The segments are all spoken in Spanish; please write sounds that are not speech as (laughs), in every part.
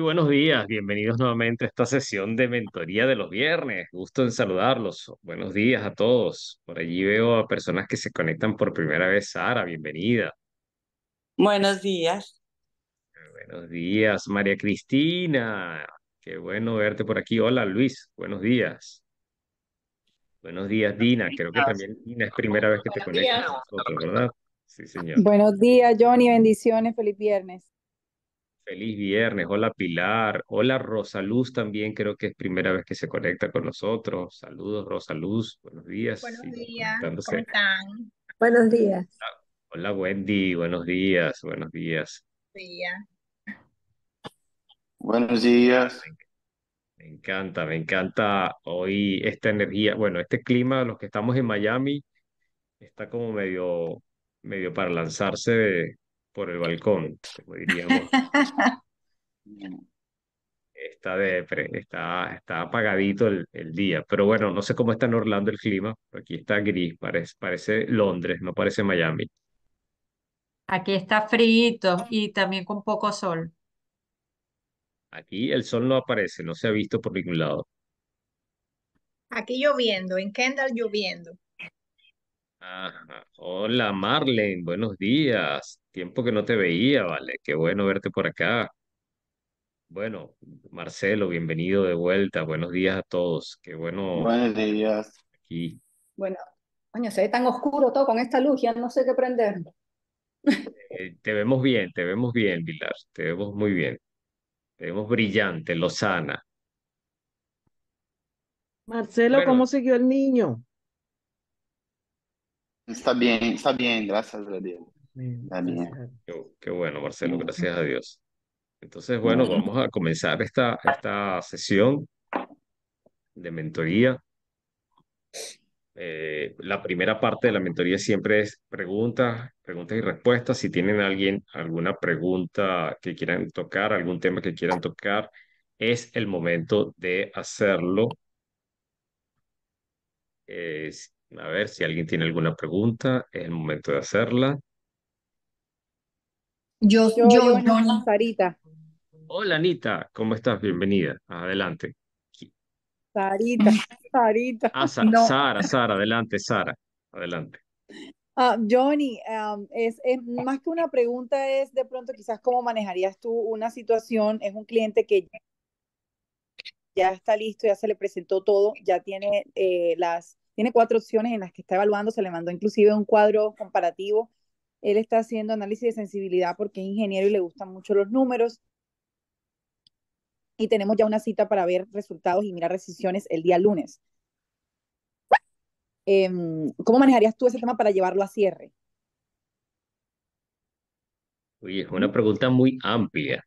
buenos días, bienvenidos nuevamente a esta sesión de mentoría de los viernes. Gusto en saludarlos. Buenos días a todos. Por allí veo a personas que se conectan por primera vez. Sara, bienvenida. Buenos días. Buenos días, María Cristina. Qué bueno verte por aquí. Hola, Luis. Buenos días. Buenos días, Dina. Creo que también Dina es primera vez que te conectas Sí, señor. Buenos días, Johnny. Bendiciones. Feliz viernes. Feliz viernes, hola Pilar, hola Rosaluz también, creo que es primera vez que se conecta con nosotros. Saludos Rosaluz, buenos días. Buenos días, ¿cómo están? Buenos días. Hola, Wendy, buenos días, buenos días. Buenos días. Me encanta, me encanta hoy esta energía, bueno, este clima, los que estamos en Miami, está como medio, medio para lanzarse de, por el balcón, como diríamos. está, de, está, apagadito el, día, pero bueno, no sé cómo está en Orlando el clima, aquí está gris, parece, parece Londres, no parece Miami. Aquí está frío y también con poco sol. Aquí el sol no aparece, no se ha visto por ningún lado. Aquí lloviendo, en Kendall lloviendo. Hola Marlene, buenos días. Tiempo que no te veía, vale. Qué bueno verte por acá. Bueno, Marcelo, bienvenido de vuelta. Buenos días a todos. Qué bueno Buenos días. aquí. Bueno, coño, se ve tan oscuro todo con esta luz, ya no sé qué prender. Eh, te vemos bien, te vemos bien, Vilar, Te vemos muy bien. Te vemos brillante, lozana. Marcelo, ¿cómo siguió el niño? Está bien, está bien, gracias a Dios. Está bien. Qué, bueno, Marcelo, gracias a Dios. Entonces, bueno, vamos a comenzar esta, esta sesión de mentoría. Eh, la primera parte de la mentoría siempre es preguntas, preguntas y respuestas. Si tienen alguien alguna pregunta que quieran tocar, algún tema que quieran tocar, es el momento de hacerlo. A ver si alguien tiene alguna pregunta, es el momento de hacerla. Yo, yo, Johnny. Sarita. Hola Anita, ¿cómo estás? Bienvenida, adelante. Sarita, (laughs) Sarita. Ah, Sara, Sara, adelante, Sara, adelante. Ah, Johnny, es, más que una pregunta es de pronto quizás cómo manejarías tú una situación, es un cliente que ya está listo, ya se le presentó todo, ya tiene eh, las tiene cuatro opciones en las que está evaluando, se le mandó inclusive un cuadro comparativo. Él está haciendo análisis de sensibilidad porque es ingeniero y le gustan mucho los números. Y tenemos ya una cita para ver resultados y mirar rescisiones el día lunes. Em, ¿Cómo manejarías tú ese tema para llevarlo a cierre? Oye, es una pregunta muy amplia.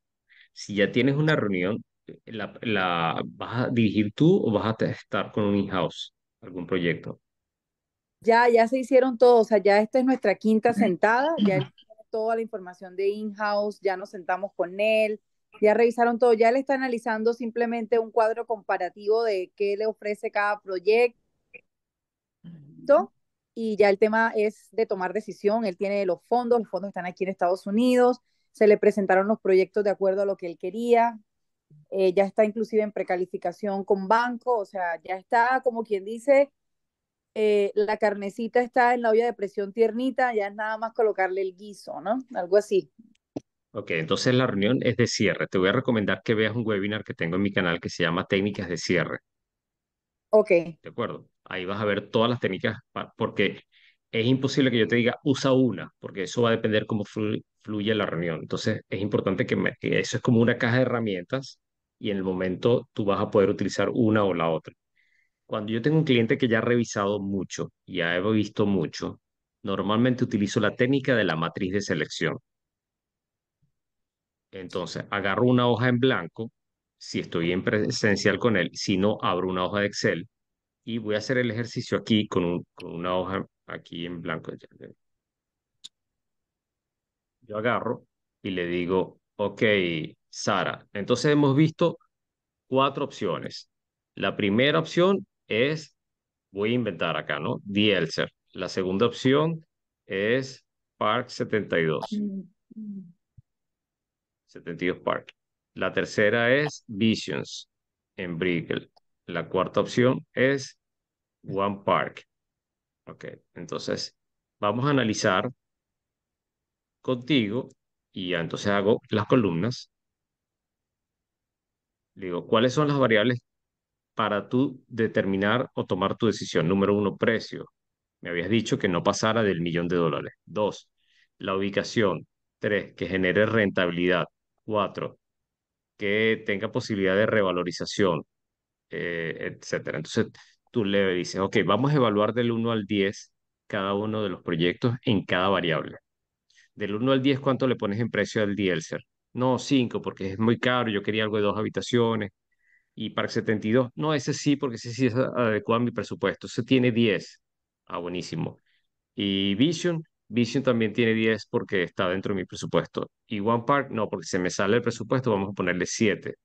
Si ya tienes una reunión, eh, la ¿vas a dirigir tú o vas a estar con un in-house? algún proyecto? Ya, ya se hicieron todos, o sea, ya esta es nuestra quinta sentada, ya él toda la información de in-house, ya nos sentamos con él, ya revisaron todo, ya le está analizando simplemente un cuadro comparativo de qué le ofrece cada proyecto y ya el tema es de tomar decisión, él tiene los fondos, los fondos están aquí en Estados Unidos, se le presentaron los proyectos de acuerdo a lo que él quería, eh, ya está inclusive en precalificación con banco, o sea, ya está como quien dice, eh, la carnecita está en la olla de presión tiernita, ya es nada más colocarle el guiso, ¿no? Algo así. Ok, entonces la reunión es de cierre. Te voy a recomendar que veas un webinar que tengo en mi canal que se llama Técnicas de cierre. Ok. De acuerdo. Ahí vas a ver todas las técnicas, porque es imposible que yo te diga usa una, porque eso va a depender cómo fluye la reunión. Entonces, es importante que, eso es como una caja de herramientas y en el momento tú vas a poder utilizar una o la otra. Cuando yo tengo un cliente que ya ha revisado mucho, ya he visto mucho, normalmente utilizo la técnica de la matriz de selección. Entonces, agarro una hoja en blanco, si estoy en presencial con él, si no, abro una hoja de Excel y voy a hacer el ejercicio aquí con, con una hoja aquí en blanco. Yo agarro y le digo, ok, Sara. Entonces hemos visto cuatro opciones. La primera opción es, voy a inventar acá, ¿no? Dielser. La segunda opción es Park 72. 72 Park. La tercera es Visions en brickle La cuarta opción es One Park. Ok, entonces vamos a analizar contigo y entonces hago las columnas. digo, ¿cuáles son las variables para tú determinar o tomar tu decisión? Número uno, precio. Me habías dicho que no pasara del millón de dólares. Dos, la ubicación. Tres, que genere rentabilidad. Cuatro, que tenga posibilidad de revalorización, eh, etcétera. Entonces, tú le dices, ok, vamos a evaluar del 1 al 10 cada uno de los proyectos en cada variable. Del 1 al 10, ¿cuánto le pones en precio al Dielser? No, 5, porque es muy caro, yo quería algo de dos habitaciones. Y Park 72, no, ese sí, porque ese sí es adecuado a mi presupuesto. Ese tiene 10. Ah, buenísimo. Y Vision, Vision también tiene 10 porque está dentro de mi presupuesto. Y One Park, no, porque se me sale el presupuesto, vamos a ponerle 7.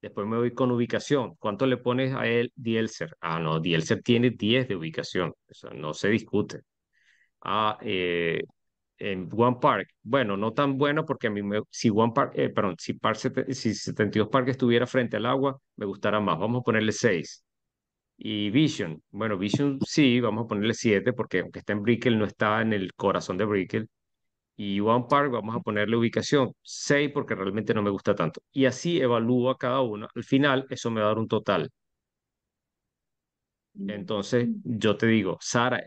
Después me voy con ubicación. ¿Cuánto le pones a él Dielser? Ah, no, Dielser tiene 10 de ubicación. Eso no se discute. Ah, eh, en One Park, bueno, no tan bueno porque a mí me, si One Park, eh, perdón, si, 72 Park estuviera frente al agua, me gustará más. Vamos a ponerle 6. Y Vision, bueno, Vision sí, vamos a ponerle 7 porque aunque está en Brickell, no está en el corazón de Brickell y One Park, vamos a ponerle ubicación 6 porque realmente no me gusta tanto. Y así evalúo a cada uno. Al final, eso me va a dar un total. Entonces, mm. yo te digo, Sara,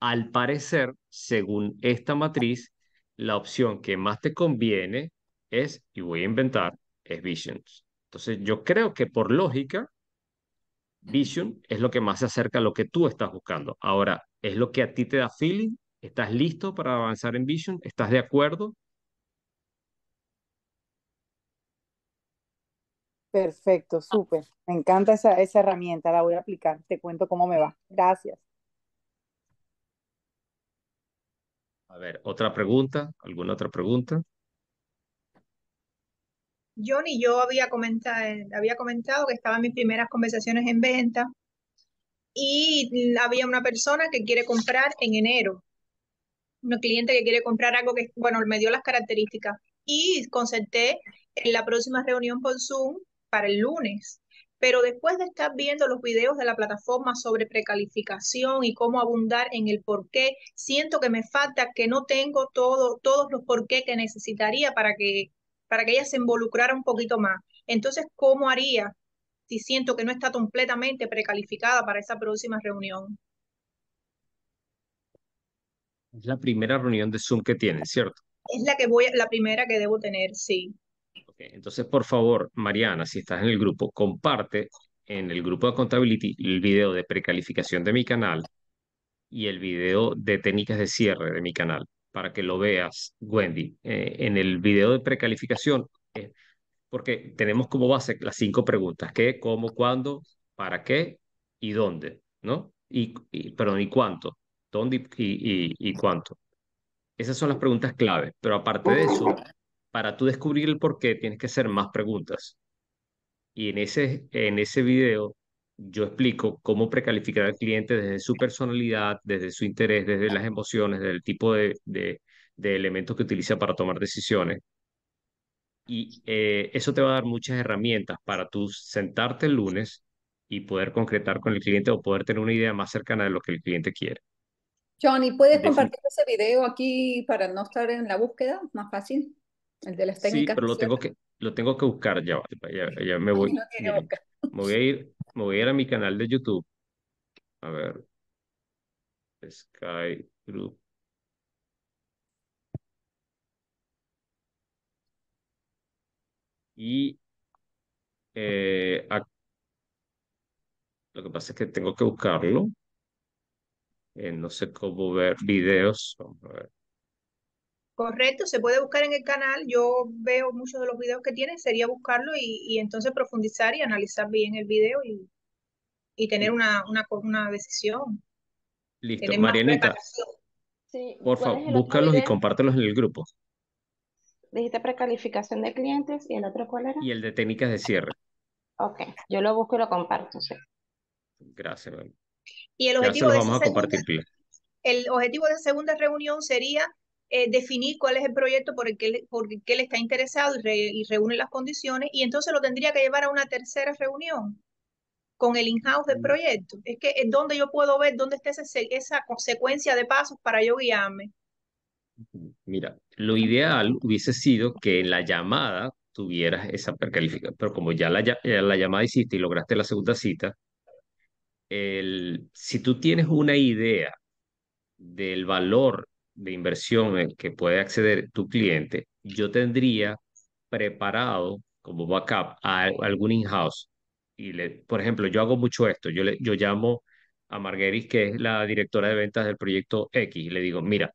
al parecer, según esta matriz, la opción que más te conviene es, y voy a inventar, es Visions. Entonces, yo creo que por lógica, Vision es lo que más se acerca a lo que tú estás buscando. Ahora, ¿es lo que a ti te da feeling ¿Estás listo para avanzar en Vision? ¿Estás de acuerdo? Perfecto, súper. Me encanta esa, esa herramienta, la voy a aplicar. Te cuento cómo me va. Gracias. A ver, otra pregunta, ¿alguna otra pregunta? Johnny, yo había comentado, había comentado que estaban mis primeras conversaciones en venta y había una persona que quiere comprar en enero un cliente que quiere comprar algo que, bueno, me dio las características y concerté en la próxima reunión por Zoom para el lunes. Pero después de estar viendo los videos de la plataforma sobre precalificación y cómo abundar en el por qué, siento que me falta, que no tengo todo, todos los por qué que necesitaría para que, para que ella se involucrara un poquito más. Entonces, ¿cómo haría si siento que no está completamente precalificada para esa próxima reunión? Es la primera reunión de Zoom que tienes, ¿cierto? Es la que voy, la primera que debo tener, sí. Okay. Entonces, por favor, Mariana, si estás en el grupo, comparte en el grupo de Contability el video de precalificación de mi canal y el video de técnicas de cierre de mi canal para que lo veas, Wendy. Eh, en el video de precalificación, eh, porque tenemos como base las cinco preguntas, qué, cómo, cuándo, para qué y dónde, ¿no? Y, y perdón, y cuánto. ¿Dónde y, cuánto? Esas son las preguntas clave, pero aparte de eso, para tú descubrir el por qué tienes que hacer más preguntas. Y en ese, en ese video yo explico cómo precalificar al cliente desde su personalidad, desde su interés, desde las emociones, desde el tipo de, de, elementos que utiliza para tomar decisiones. Y eh, eso te va a dar muchas herramientas para tú sentarte el lunes y poder concretar con el cliente o poder tener una idea más cercana de lo que el cliente quiere. Johnny, ¿puedes compartir ese video aquí para no estar en la búsqueda? Más fácil. El de las técnicas. Sí, pero lo tengo que, lo tengo que buscar. Ya, ya, me voy. me, voy a ir, a ir a mi canal de YouTube. A ver. Sky Group. Y eh, lo que pasa es que tengo que buscarlo. Eh, no sé cómo ver videos. Correcto, se puede buscar en el canal. Yo veo muchos de los videos que tienen, sería buscarlo y, entonces profundizar y analizar bien el video y, y tener una, una, una decisión. Listo, Marianita. por favor, búscalos y compártelos en el grupo. Dijiste precalificación de clientes y el otro cuál era? Y el de técnicas de cierre. Ok, yo lo busco y lo comparto. Gracias, y el objetivo, de vamos Segunda, el objetivo de segunda reunión sería eh, definir cuál es el proyecto por el que, por el que está interesado y, reúne las condiciones, y entonces lo tendría que llevar a una tercera reunión con el in-house del mm. proyecto. Es que es eh, donde yo puedo ver dónde está ese, esa consecuencia de pasos para yo guiarme. Mira, lo ideal hubiese sido que en la llamada tuvieras esa precalificación, pero como ya la, ya la llamada hiciste y lograste la segunda cita, si tú tienes una idea del valor de inversión en que puede acceder tu cliente, yo tendría preparado como backup a algún in-house. Y por ejemplo, yo hago mucho esto. Yo, llamo a Marguerite, que es la directora de ventas del proyecto X, y le digo, mira,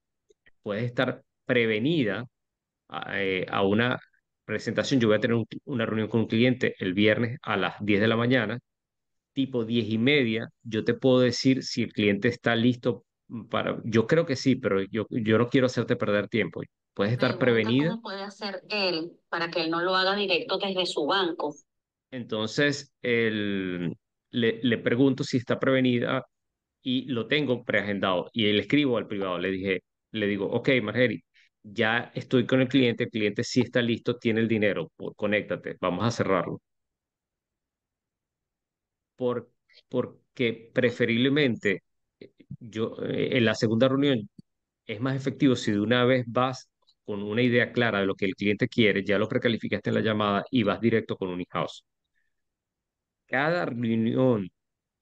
puedes estar prevenida a, eh, una presentación. Yo voy a tener una reunión con un cliente el viernes a las 10 de la mañana tipo diez y media, yo te puedo decir si el cliente está listo para, yo creo que sí, pero yo, yo no quiero hacerte perder tiempo. Puedes estar prevenido? prevenida. puede hacer él para que él no lo haga directo desde su banco? Entonces, el, le, le pregunto si está prevenida y lo tengo preagendado y le escribo al privado, le dije, le digo, ok, Margeri, ya estoy con el cliente, el cliente sí está listo, tiene el dinero, conéctate, vamos a cerrarlo por, porque preferiblemente eh, yo, eh, en la segunda reunión es más efectivo si de una vez vas con una idea clara de lo que el cliente quiere, ya lo precalificaste en la llamada y vas directo con un in-house. Cada reunión,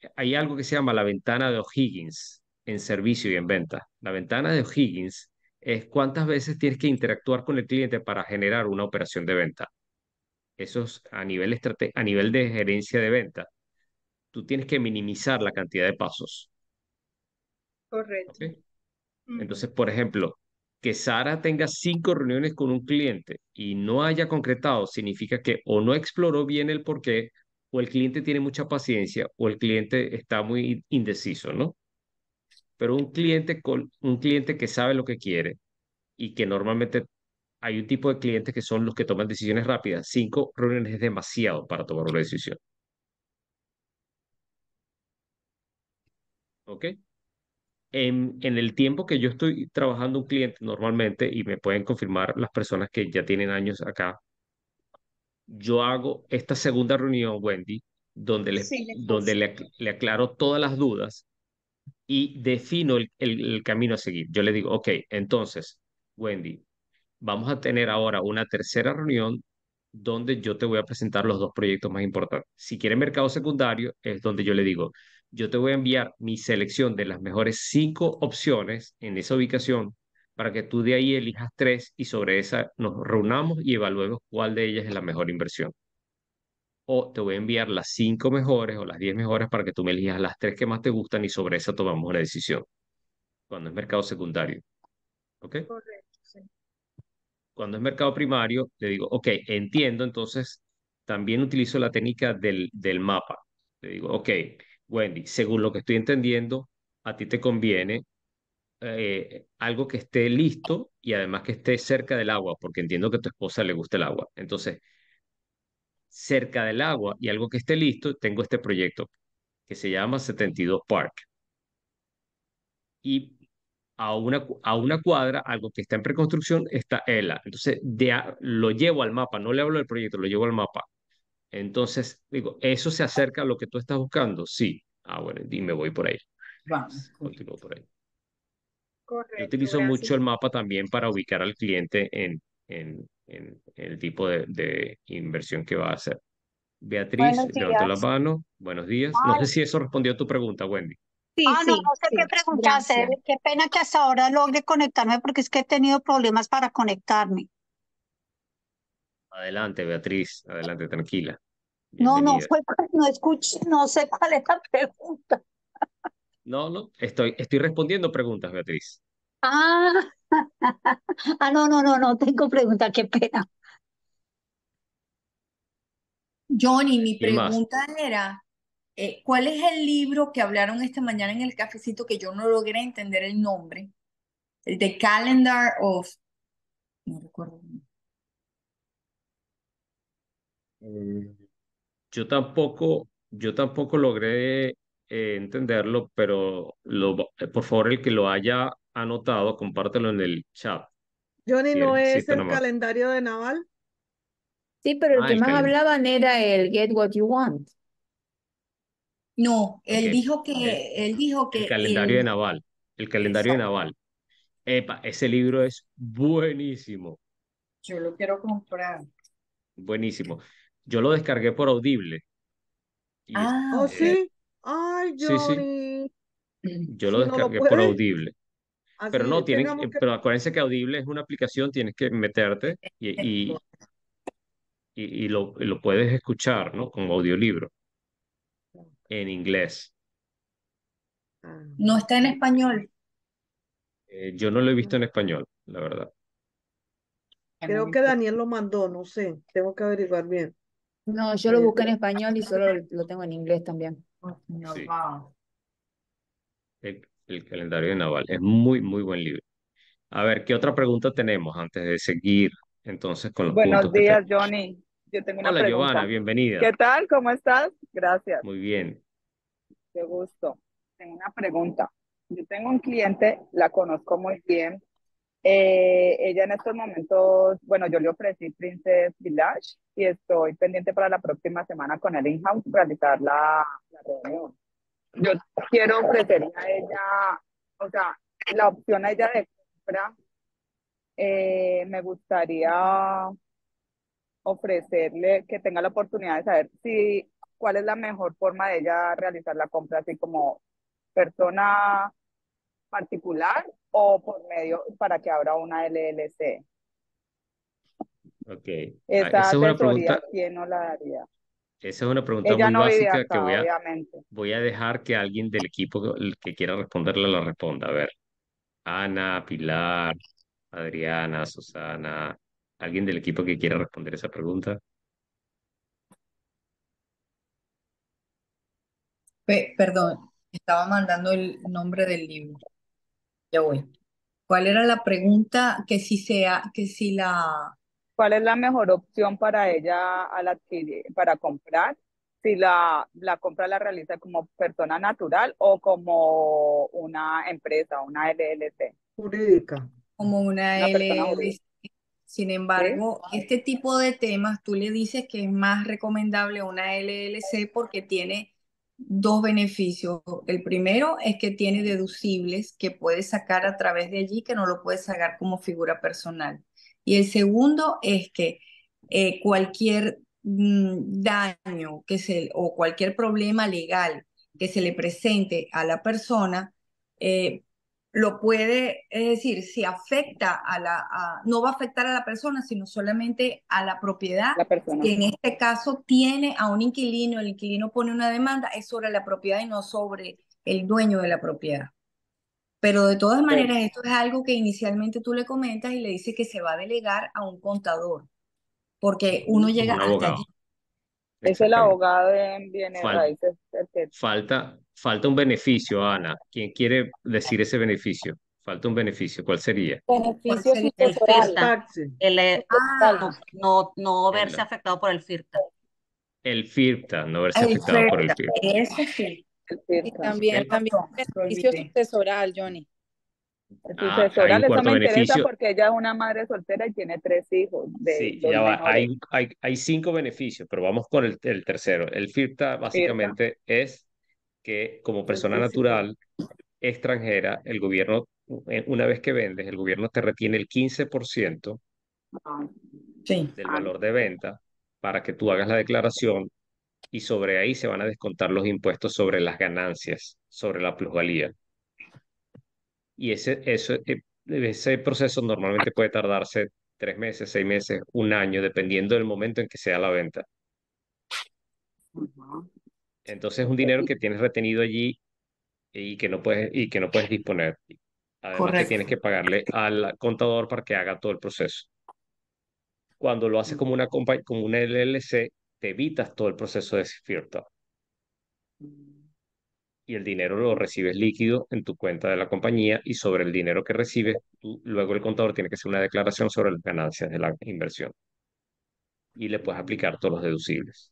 eh, hay algo que se llama la ventana de O'Higgins en servicio y en venta. La ventana de O'Higgins es cuántas veces tienes que interactuar con el cliente para generar una operación de venta. Eso es a nivel, a nivel de gerencia de venta tú tienes que minimizar la cantidad de pasos. Correcto. Entonces, por ejemplo, que Sara tenga cinco reuniones con un cliente y no haya concretado significa que o no exploró bien el porqué o el cliente tiene mucha paciencia, o el cliente está muy indeciso, ¿no? Pero un cliente, con, un cliente que sabe lo que quiere y que normalmente hay un tipo de clientes que son los que toman decisiones rápidas. Cinco reuniones es demasiado para tomar una decisión. ¿ok? En, en, el tiempo que yo estoy trabajando un cliente normalmente, y me pueden confirmar las personas que ya tienen años acá, yo hago esta segunda reunión, Wendy, donde, le, donde le, aclaro todas las dudas y defino el, camino a seguir. Yo le digo, ok, entonces, Wendy, vamos a tener ahora una tercera reunión donde yo te voy a presentar los dos proyectos más importantes. Si quiere mercado secundario, es donde yo le digo, yo te voy a enviar mi selección de las mejores cinco opciones en esa ubicación para que tú de ahí elijas tres y sobre esa nos reunamos y evaluemos cuál de ellas es la mejor inversión. O te voy a enviar las cinco mejores o las diez mejores para que tú me elijas las tres que más te gustan y sobre esa tomamos la decisión. Cuando es mercado secundario. ¿Ok? Cuando es mercado primario, le digo, ok, entiendo, entonces también utilizo la técnica del, del mapa. Le digo, ok, Wendy, según lo que estoy entendiendo, a ti te conviene eh, algo que esté listo y además que esté cerca del agua, porque entiendo que a tu esposa le gusta el agua. Entonces, cerca del agua y algo que esté listo, tengo este proyecto que se llama 72 Park. Y a una, a una cuadra, algo que está en preconstrucción, está ELA. Entonces, lo llevo al mapa, no le hablo del proyecto, lo llevo al mapa. Entonces, digo, ¿eso se acerca a lo que tú estás buscando? Sí. Ah, bueno, y me voy por ahí. Vamos. Continúo por ahí. Correcto, Yo utilizo mucho el mapa también para ubicar al cliente en, en, el tipo de, inversión que va a hacer. Beatriz, levanto la mano. Buenos días. No sé si eso respondió a tu pregunta, Wendy. Sí, ah, no, no sé qué preguntaste. hacer Qué pena que hasta ahora logre conectarme porque es que he tenido problemas para conectarme. Adelante, Beatriz. Adelante, tranquila. No, no, fue, no escuché, no sé cuál es la pregunta. No, no, estoy, estoy respondiendo preguntas, Beatriz. Ah, (laughs) ah no, no, no, no, tengo preguntas, qué pena. Johnny, mi pregunta era, eh, ¿cuál es el libro que hablaron esta mañana en el cafecito que yo no logré entender el nombre? El de Calendar of... No recuerdo. Yo tampoco, yo tampoco logré eh, entenderlo, pero lo, eh, por favor, el que lo haya anotado, compártelo en el chat. Johnny, ¿no es el calendario de Naval? Sí, pero el ah, que más hablaban era el Get What You Want. No, él dijo que... Él dijo que el calendario de Naval. El calendario de Naval. Epa, ese libro es buenísimo. Yo lo quiero comprar. Buenísimo. Yo lo descargué por Audible. ah, oh, eh, sí. Ay, Johnny. Sí, sí. Yo lo descargué por (laughs) Audible. pero no, pero acuérdense que Audible es una aplicación, tienes que meterte y, y, lo, lo, puedes escuchar, ¿no? Como audiolibro. En inglés. No está en español. Eh, yo no lo he mm. visto en español, la verdad. Creo que Daniel lo mandó, no sé, tengo que averiguar bien. No, yo lo eh, busqué en eh, español y solo lo tengo en inglés también. El, calendario de Naval es muy, muy buen libro. A ver, ¿qué otra pregunta tenemos antes de seguir entonces con los Buenos días, Johnny. Yo tengo una Hola, Giovanna, bienvenida. ¿Qué tal? ¿Cómo estás? Gracias. Muy bien. Qué gusto. Tengo una pregunta. Yo tengo un cliente, la conozco muy bien, eh, ella en estos momentos, bueno, yo le ofrecí Princess Village y estoy pendiente para la próxima semana con el in-house realizar la, la, reunión. Yo quiero ofrecerle a ella, o sea, la opción a ella de compra. Eh, me gustaría ofrecerle que tenga la oportunidad de saber si cuál es la mejor forma de ella realizar la compra, así como persona particular o por medio para que abra una LLC. Ok. Ah, esa, es una pregunta. ¿Quién no la Esa es una pregunta muy básica que voy a, dejar que alguien del equipo que quiera responderla la responda. A ver, Ana, Pilar, Adriana, Susana, alguien del equipo que quiera responder esa pregunta. perdón, estaba mandando el nombre del libro. Ya voy. ¿Cuál era la pregunta que si sea, que si la... ¿Cuál es la mejor opción para ella al adquirir, para comprar? Si la, la compra la realiza como persona natural o como una empresa, una LLC. Jurídica. Como una, LLC. Sin embargo, este tipo de temas tú le dices que es más recomendable una LLC porque tiene dos beneficios. El primero es que tiene deducibles que puede sacar a través de allí, que no lo puedes sacar como figura personal. Y el segundo es que eh, cualquier mm, daño que se, o cualquier problema legal que se le presente a la persona, eh, lo puede, es decir, si afecta a la, no va a afectar a la persona, sino solamente a la propiedad, la persona. que en este caso tiene a un inquilino, el inquilino pone una demanda, es sobre la propiedad y no sobre el dueño de la propiedad. Pero de todas maneras, esto es algo que inicialmente tú le comentas y le dices que se va a delegar a un contador, porque uno llega un hasta Es el abogado en Falta, falta un beneficio, Ana. ¿Quién quiere decir ese beneficio? Falta un beneficio. ¿Cuál sería? Beneficio El FIRTA. El, el, eh, ah. no, no verse afectado por el FIRTA. El FIRTA, no verse afectado por el FIRTA. Eso sí. Y también, el también beneficio sucesoral, Johnny. Ah, el sucesoral le eso me interesa porque ella es una madre soltera y tiene tres hijos. sí, ya va. Hay, hay, hay, cinco beneficios, pero vamos con el, tercero. El FIRTA básicamente es que como persona natural extranjera, el gobierno, eh, una vez que vendes, el gobierno te retiene el 15% del ah. valor de venta para que tú hagas la declaración y sobre ahí se van a descontar los impuestos sobre las ganancias, sobre la plusvalía. Y ese, eso eh, ese proceso normalmente puede tardarse tres meses, seis meses, un año, dependiendo del momento en que sea la venta. Entonces es un dinero que tienes retenido allí y que no puedes, y que no puedes disponer. Además que tienes que pagarle al contador para que haga todo el proceso. Cuando lo haces como una, como una LLC, te evitas todo el proceso de talk. Y el dinero lo recibes líquido en tu cuenta de la compañía y sobre el dinero que recibes, tú, luego el contador tiene que hacer una declaración sobre las ganancias de la inversión. Y le puedes aplicar todos los deducibles.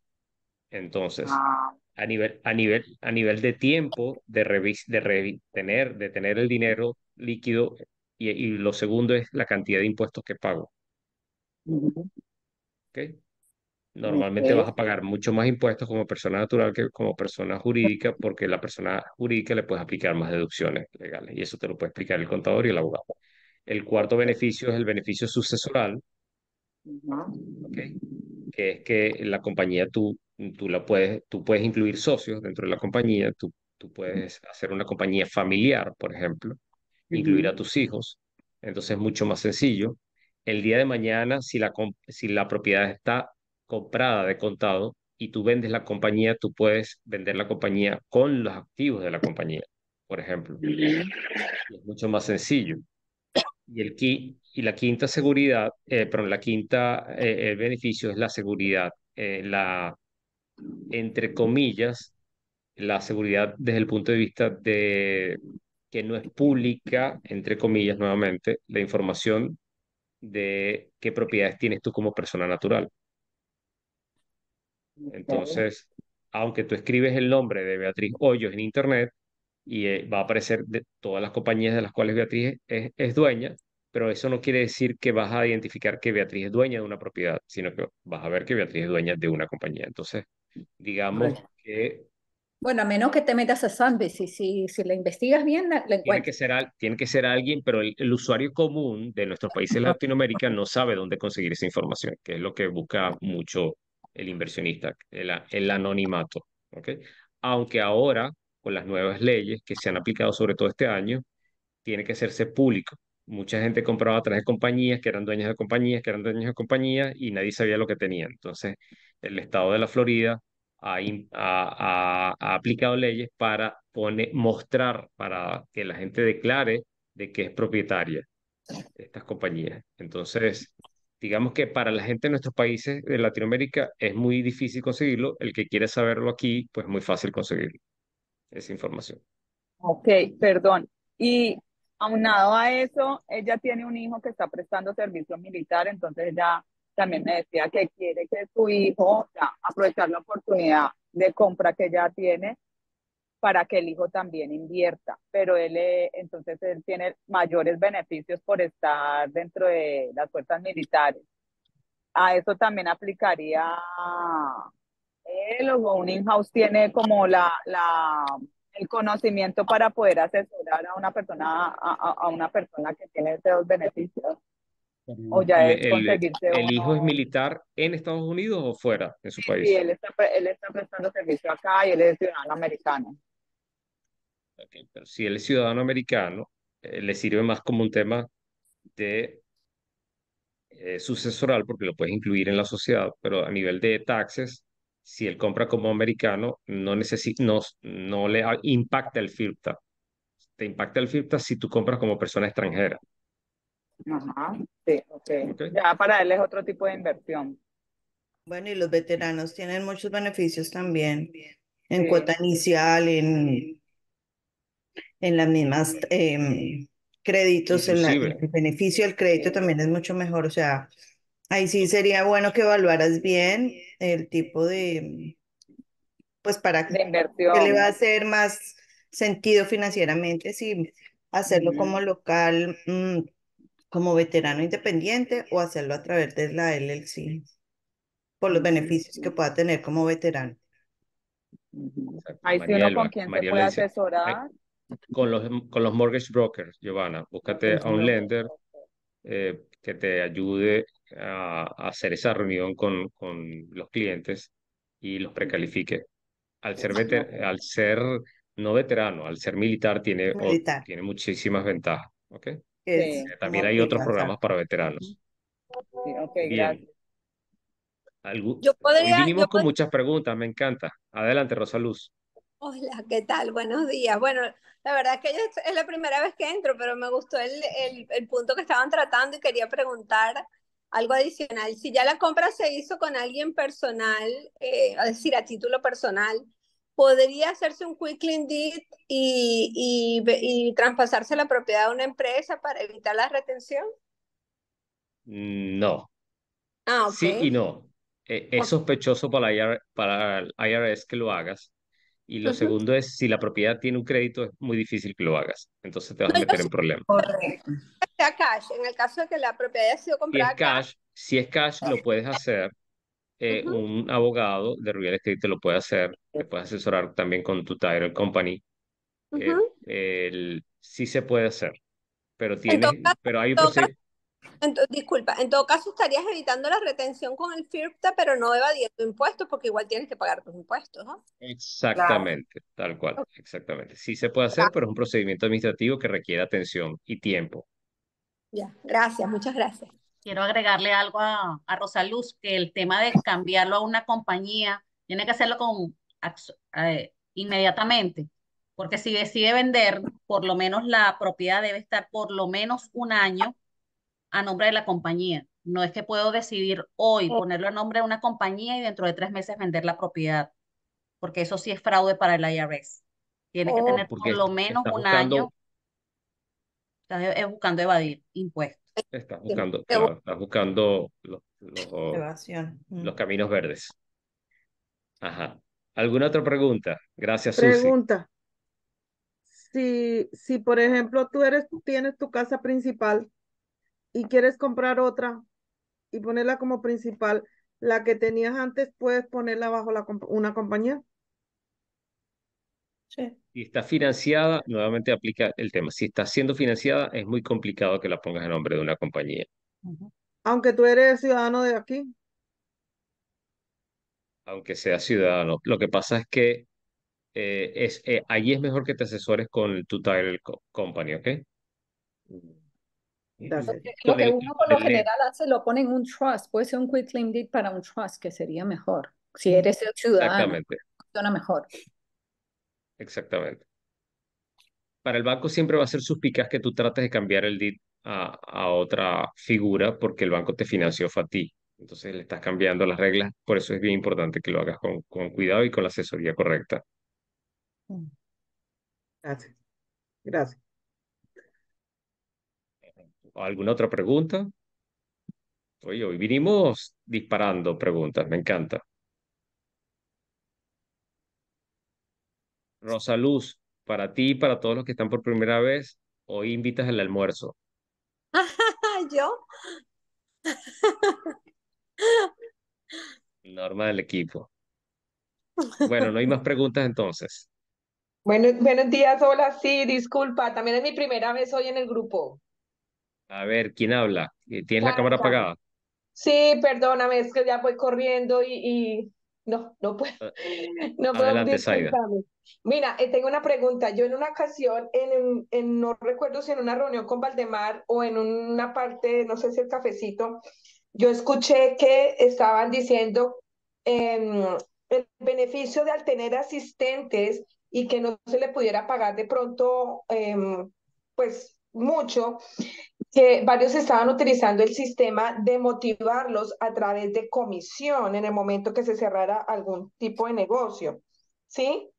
Entonces, ah a nivel, a nivel, a nivel de tiempo de, de, tener, de tener el dinero líquido y, lo segundo es la cantidad de impuestos que pago. Normalmente vas a pagar mucho más impuestos como persona natural que como persona jurídica porque la persona jurídica le puedes aplicar más deducciones legales y eso te lo puede explicar el contador y el abogado. El cuarto beneficio es el beneficio sucesoral, que es que la compañía tú tú, puedes, tú puedes incluir socios dentro de la compañía, tú, tú puedes hacer una compañía familiar, por ejemplo, incluir a tus hijos, entonces es mucho más sencillo. El día de mañana, si la, si la propiedad está comprada de contado y tú vendes la compañía, tú puedes vender la compañía con los activos de la compañía, por ejemplo. Es mucho más sencillo. Y, el, y la quinta seguridad, eh, perdón, la quinta eh, el beneficio es la seguridad, eh, la entre comillas, la seguridad desde el punto de vista de que no es pública, entre comillas nuevamente, la información de qué propiedades tienes tú como persona natural. Entonces, aunque tú escribes el nombre de Beatriz Hoyos en Internet y eh, va a aparecer de todas las compañías de las cuales Beatriz es, es dueña, pero eso no quiere decir que vas a identificar que Beatriz es dueña de una propiedad, sino que vas a ver que Beatriz es dueña de una compañía. Entonces, digamos que... Bueno, a menos que te metas a Zambi, si, si, si la investigas bien, la, encuentras. Tiene que, ser, alguien, pero el, usuario común de nuestros países en Latinoamérica no sabe dónde conseguir esa información, que es lo que busca mucho el inversionista, el, el anonimato. Aunque ahora, con las nuevas leyes que se han aplicado sobre todo este año, tiene que hacerse público. Mucha gente compraba a través de compañías que eran dueñas de compañías, que eran dueños de compañías y nadie sabía lo que tenía Entonces, el estado de la Florida ha, aplicado leyes para mostrar, para que la gente declare de que es propietaria de estas compañías. Entonces, digamos que para la gente de nuestros países de Latinoamérica es muy difícil conseguirlo. El que quiere saberlo aquí, pues muy fácil conseguir esa información. Ok, perdón. Y aunado a eso, ella tiene un hijo que está prestando servicio militar, entonces ya también me decía que quiere que su hijo aproveche aprovechar la oportunidad de compra que ya tiene para que el hijo también invierta, pero él eh, entonces él tiene mayores beneficios por estar dentro de las fuerzas militares. A eso también aplicaría él o un in-house tiene como la, la, el conocimiento para poder asesorar a una persona a, a una persona que tiene esos beneficios ya el, hijo es militar en Estados Unidos o fuera de su país. Sí, él está, prestando servicio acá y él es ciudadano americano. si él es ciudadano americano, eh, le sirve más como un tema de eh, sucesoral porque lo puedes incluir en la sociedad, pero a nivel de taxes, si él compra como americano, no, no le impacta el FIRTA. Te impacta el FIRTA si tú compras como persona extranjera. Ajá, sí, okay. Ya para él es otro tipo de inversión. Bueno, y los veteranos tienen muchos beneficios también en cuota inicial, en, en las mismas em, créditos, en el beneficio del crédito también es mucho mejor. O sea, ahí sí sería bueno que evaluaras bien el tipo de, pues para que le va a hacer más sentido financieramente, si hacerlo como local. Mm, como veterano independiente o hacerlo a través de la LLC por los beneficios que pueda tener como veterano. Ahí sí uno con quien puede asesorar. Con los, con los mortgage brokers, Giovanna, búscate a un lender eh, que te ayude a, hacer esa reunión con, con, los clientes y los precalifique. Al ser, al ser no veterano, al ser militar, tiene, tiene muchísimas ventajas. ¿okay? También hay otros programas para veteranos. Sí, gracias. yo podría, vinimos con muchas preguntas, me encanta. Adelante, Rosa Luz. Hola, ¿qué tal? Buenos días. Bueno, la verdad es que yo es la primera vez que entro, pero me gustó el, el, punto que estaban tratando y quería preguntar algo adicional. Si ya la compra se hizo con alguien personal, eh, es decir, a título personal, podría hacerse un quick clean deed y, y, y traspasarse la propiedad a una empresa para evitar la retención? No. Ah, Sí y no. E, es sospechoso para, para el IRS que lo hagas. Y lo segundo es, si la propiedad tiene un crédito, es muy difícil que lo hagas. Entonces te vas a meter en problemas. Correcto. cash, en el caso de que la propiedad haya sido comprada. cash, si es cash, lo puedes hacer. Eh, un abogado de real estate te lo puede hacer, te puede asesorar también con tu title company. Eh, sí se puede hacer, pero, tiene, pero hay un disculpa, en todo caso estarías evitando la retención con el FIRPTA, pero no evadiendo impuestos, porque igual tienes que pagar tus impuestos, ¿no? Exactamente, tal cual, exactamente. Sí se puede hacer, pero es un procedimiento administrativo que requiere atención y tiempo. Ya, gracias, muchas gracias quiero agregarle algo a, Rosaluz, que el tema de cambiarlo a una compañía tiene que hacerlo con eh, inmediatamente, porque si decide vender, por lo menos la propiedad debe estar por lo menos un año a nombre de la compañía. No es que puedo decidir hoy oh. ponerlo a nombre de una compañía y dentro de tres meses vender la propiedad, porque eso sí es fraude para el IRS. Tiene que oh. tener por lo menos un año. Está eh, buscando evadir impuestos. Estás buscando, buscando mm. los, caminos verdes. Ajá. ¿Alguna otra pregunta? Gracias, Pregunta. Si, si, por ejemplo, tú eres, tienes tu casa principal y quieres comprar otra y ponerla como principal, la que tenías antes, ¿puedes ponerla bajo la, una compañía? Sí. Si está financiada, nuevamente aplica el tema. Si está siendo financiada, es muy complicado que la pongas en nombre de una compañía. Aunque tú eres ciudadano de aquí. Aunque sea ciudadano. Lo que pasa es que eh, es, eh, es mejor que te asesores con tu title company, mm. ¿ok? lo que uno por lo general hace lo pone en un trust, puede ser un quick claim deed para un trust, que sería mejor. Si mm. eres ciudadano, funciona mejor. Exactamente. Para el banco siempre va a ser suspicaz que tú trates de cambiar el DIT a, otra figura porque el banco te financió a ti. Entonces le estás cambiando las reglas. Por eso es bien importante que lo hagas con, con cuidado y con la asesoría correcta. Mm. Gracias. Gracias. ¿Alguna otra pregunta? Oye, hoy vinimos disparando preguntas, me encanta. Rosa Luz, para ti y para todos los que están por primera vez, hoy invitas al almuerzo. (laughs) ¿Yo? Norma del equipo. Bueno, no hay más preguntas entonces. Bueno, buenos días, hola, sí, disculpa, también es mi primera vez hoy en el grupo. A ver, ¿quién habla? Eh, ¿Tienes la cámara apagada? Sí, perdóname, es que ya voy corriendo y, no, no puedo. Ah, (laughs) no puedo Mira, eh, tengo una pregunta. Yo en una ocasión, en, en, no recuerdo si en una reunión con Valdemar o en una parte, no sé si el cafecito, yo escuché que estaban diciendo em, el beneficio de al tener asistentes y que no se le pudiera pagar de pronto, em, pues mucho que varios estaban utilizando el sistema de motivarlos a través de comisión en el momento que se cerrara algún tipo de negocio, ¿sí?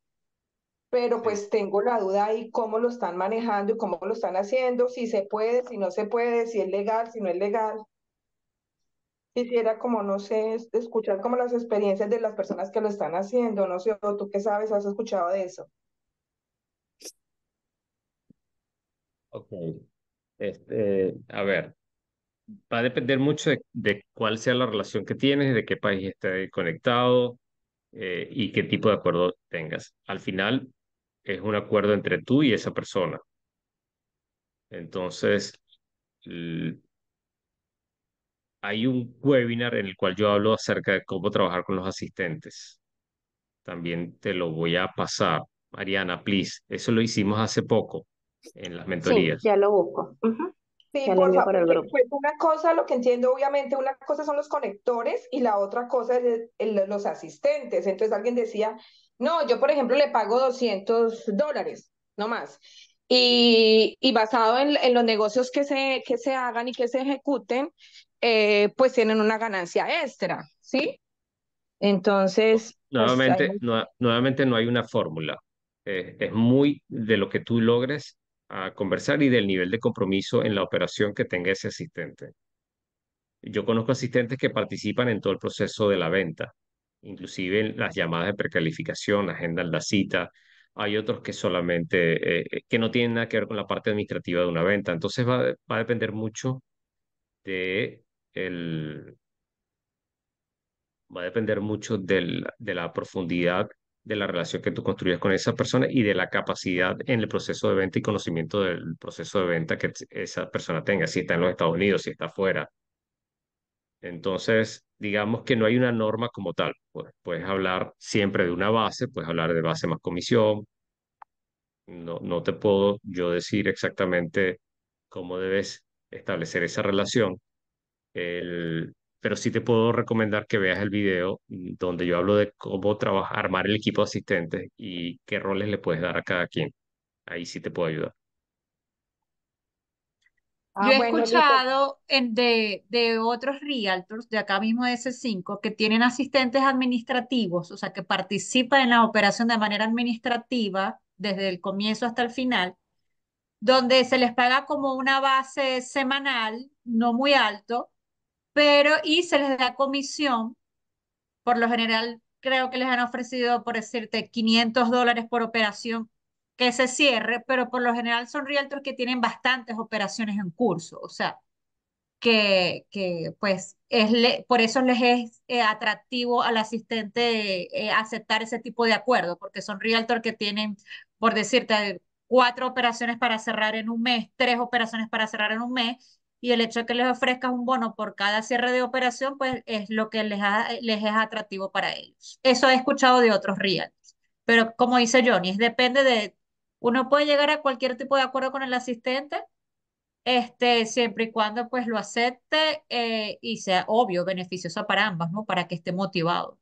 Pero pues tengo la duda ahí cómo lo están manejando y cómo lo están haciendo, si se puede, si no se puede, si es legal, si no es legal. Quisiera como, no sé, escuchar como las experiencias de las personas que lo están haciendo, no sé, tú qué sabes, has escuchado de eso. Ok. Este, a ver, va a depender mucho de, cuál sea la relación que tienes, de qué país esté conectado eh, y qué tipo de acuerdo tengas. Al final es un acuerdo entre tú y esa persona. Entonces, hay un webinar en el cual yo hablo acerca de cómo trabajar con los asistentes. También te lo voy a pasar. Mariana, please. Eso lo hicimos hace poco en las mentorías. ya lo busco. Sí, por favor, pues una cosa, lo que entiendo obviamente, una cosa son los conectores y la otra cosa es los asistentes. Entonces alguien decía, no, yo por ejemplo le pago 200 dólares, no más. Y, y basado en, en, los negocios que se, que se hagan y que se ejecuten, eh, pues tienen una ganancia extra, ¿sí? Entonces... Nuevamente, pues, no, nuevamente no hay una fórmula. Eh, es muy de lo que tú logres a conversar y del nivel de compromiso en la operación que tenga ese asistente. Yo conozco asistentes que participan en todo el proceso de la venta, inclusive en las llamadas de precalificación, agendan la cita. Hay otros que solamente, eh, eh, que no tienen nada que ver con la parte administrativa de una venta. Entonces va, a depender mucho de el, va a depender mucho del, de la profundidad de la relación que tú construyes con esa persona y de la capacidad en el proceso de venta y conocimiento del proceso de venta que esa persona tenga, si está en los Estados Unidos, si está fuera. Entonces, digamos que no hay una norma como tal. Pues, puedes hablar siempre de una base, puedes hablar de base más comisión. No, no te puedo yo decir exactamente cómo debes establecer esa relación. El, pero sí te puedo recomendar que veas el video donde yo hablo de cómo trabajar, armar el equipo de asistentes y qué roles le puedes dar a cada quien. Ahí sí te puedo ayudar. Ah, yo he escuchado en de, de, otros realtors de acá mismo de S5 que tienen asistentes administrativos, o sea, que participan en la operación de manera administrativa desde el comienzo hasta el final, donde se les paga como una base semanal, no muy alto, pero y se les da comisión, por lo general creo que les han ofrecido, por decirte, 500 dólares por operación que se cierre, pero por lo general son realtors que tienen bastantes operaciones en curso, o sea, que, que pues es por eso les es eh, atractivo al asistente eh, aceptar ese tipo de acuerdo, porque son realtors que tienen, por decirte, cuatro operaciones para cerrar en un mes, tres operaciones para cerrar en un mes, y el hecho de que les ofrezcas un bono por cada cierre de operación, pues es lo que les, les es atractivo para ellos. Eso he escuchado de otros realtors. Pero como dice Johnny, depende de, uno puede llegar a cualquier tipo de acuerdo con el asistente, este, siempre y cuando pues lo acepte eh, y sea obvio, beneficioso para ambas, ¿no? Para que esté motivado.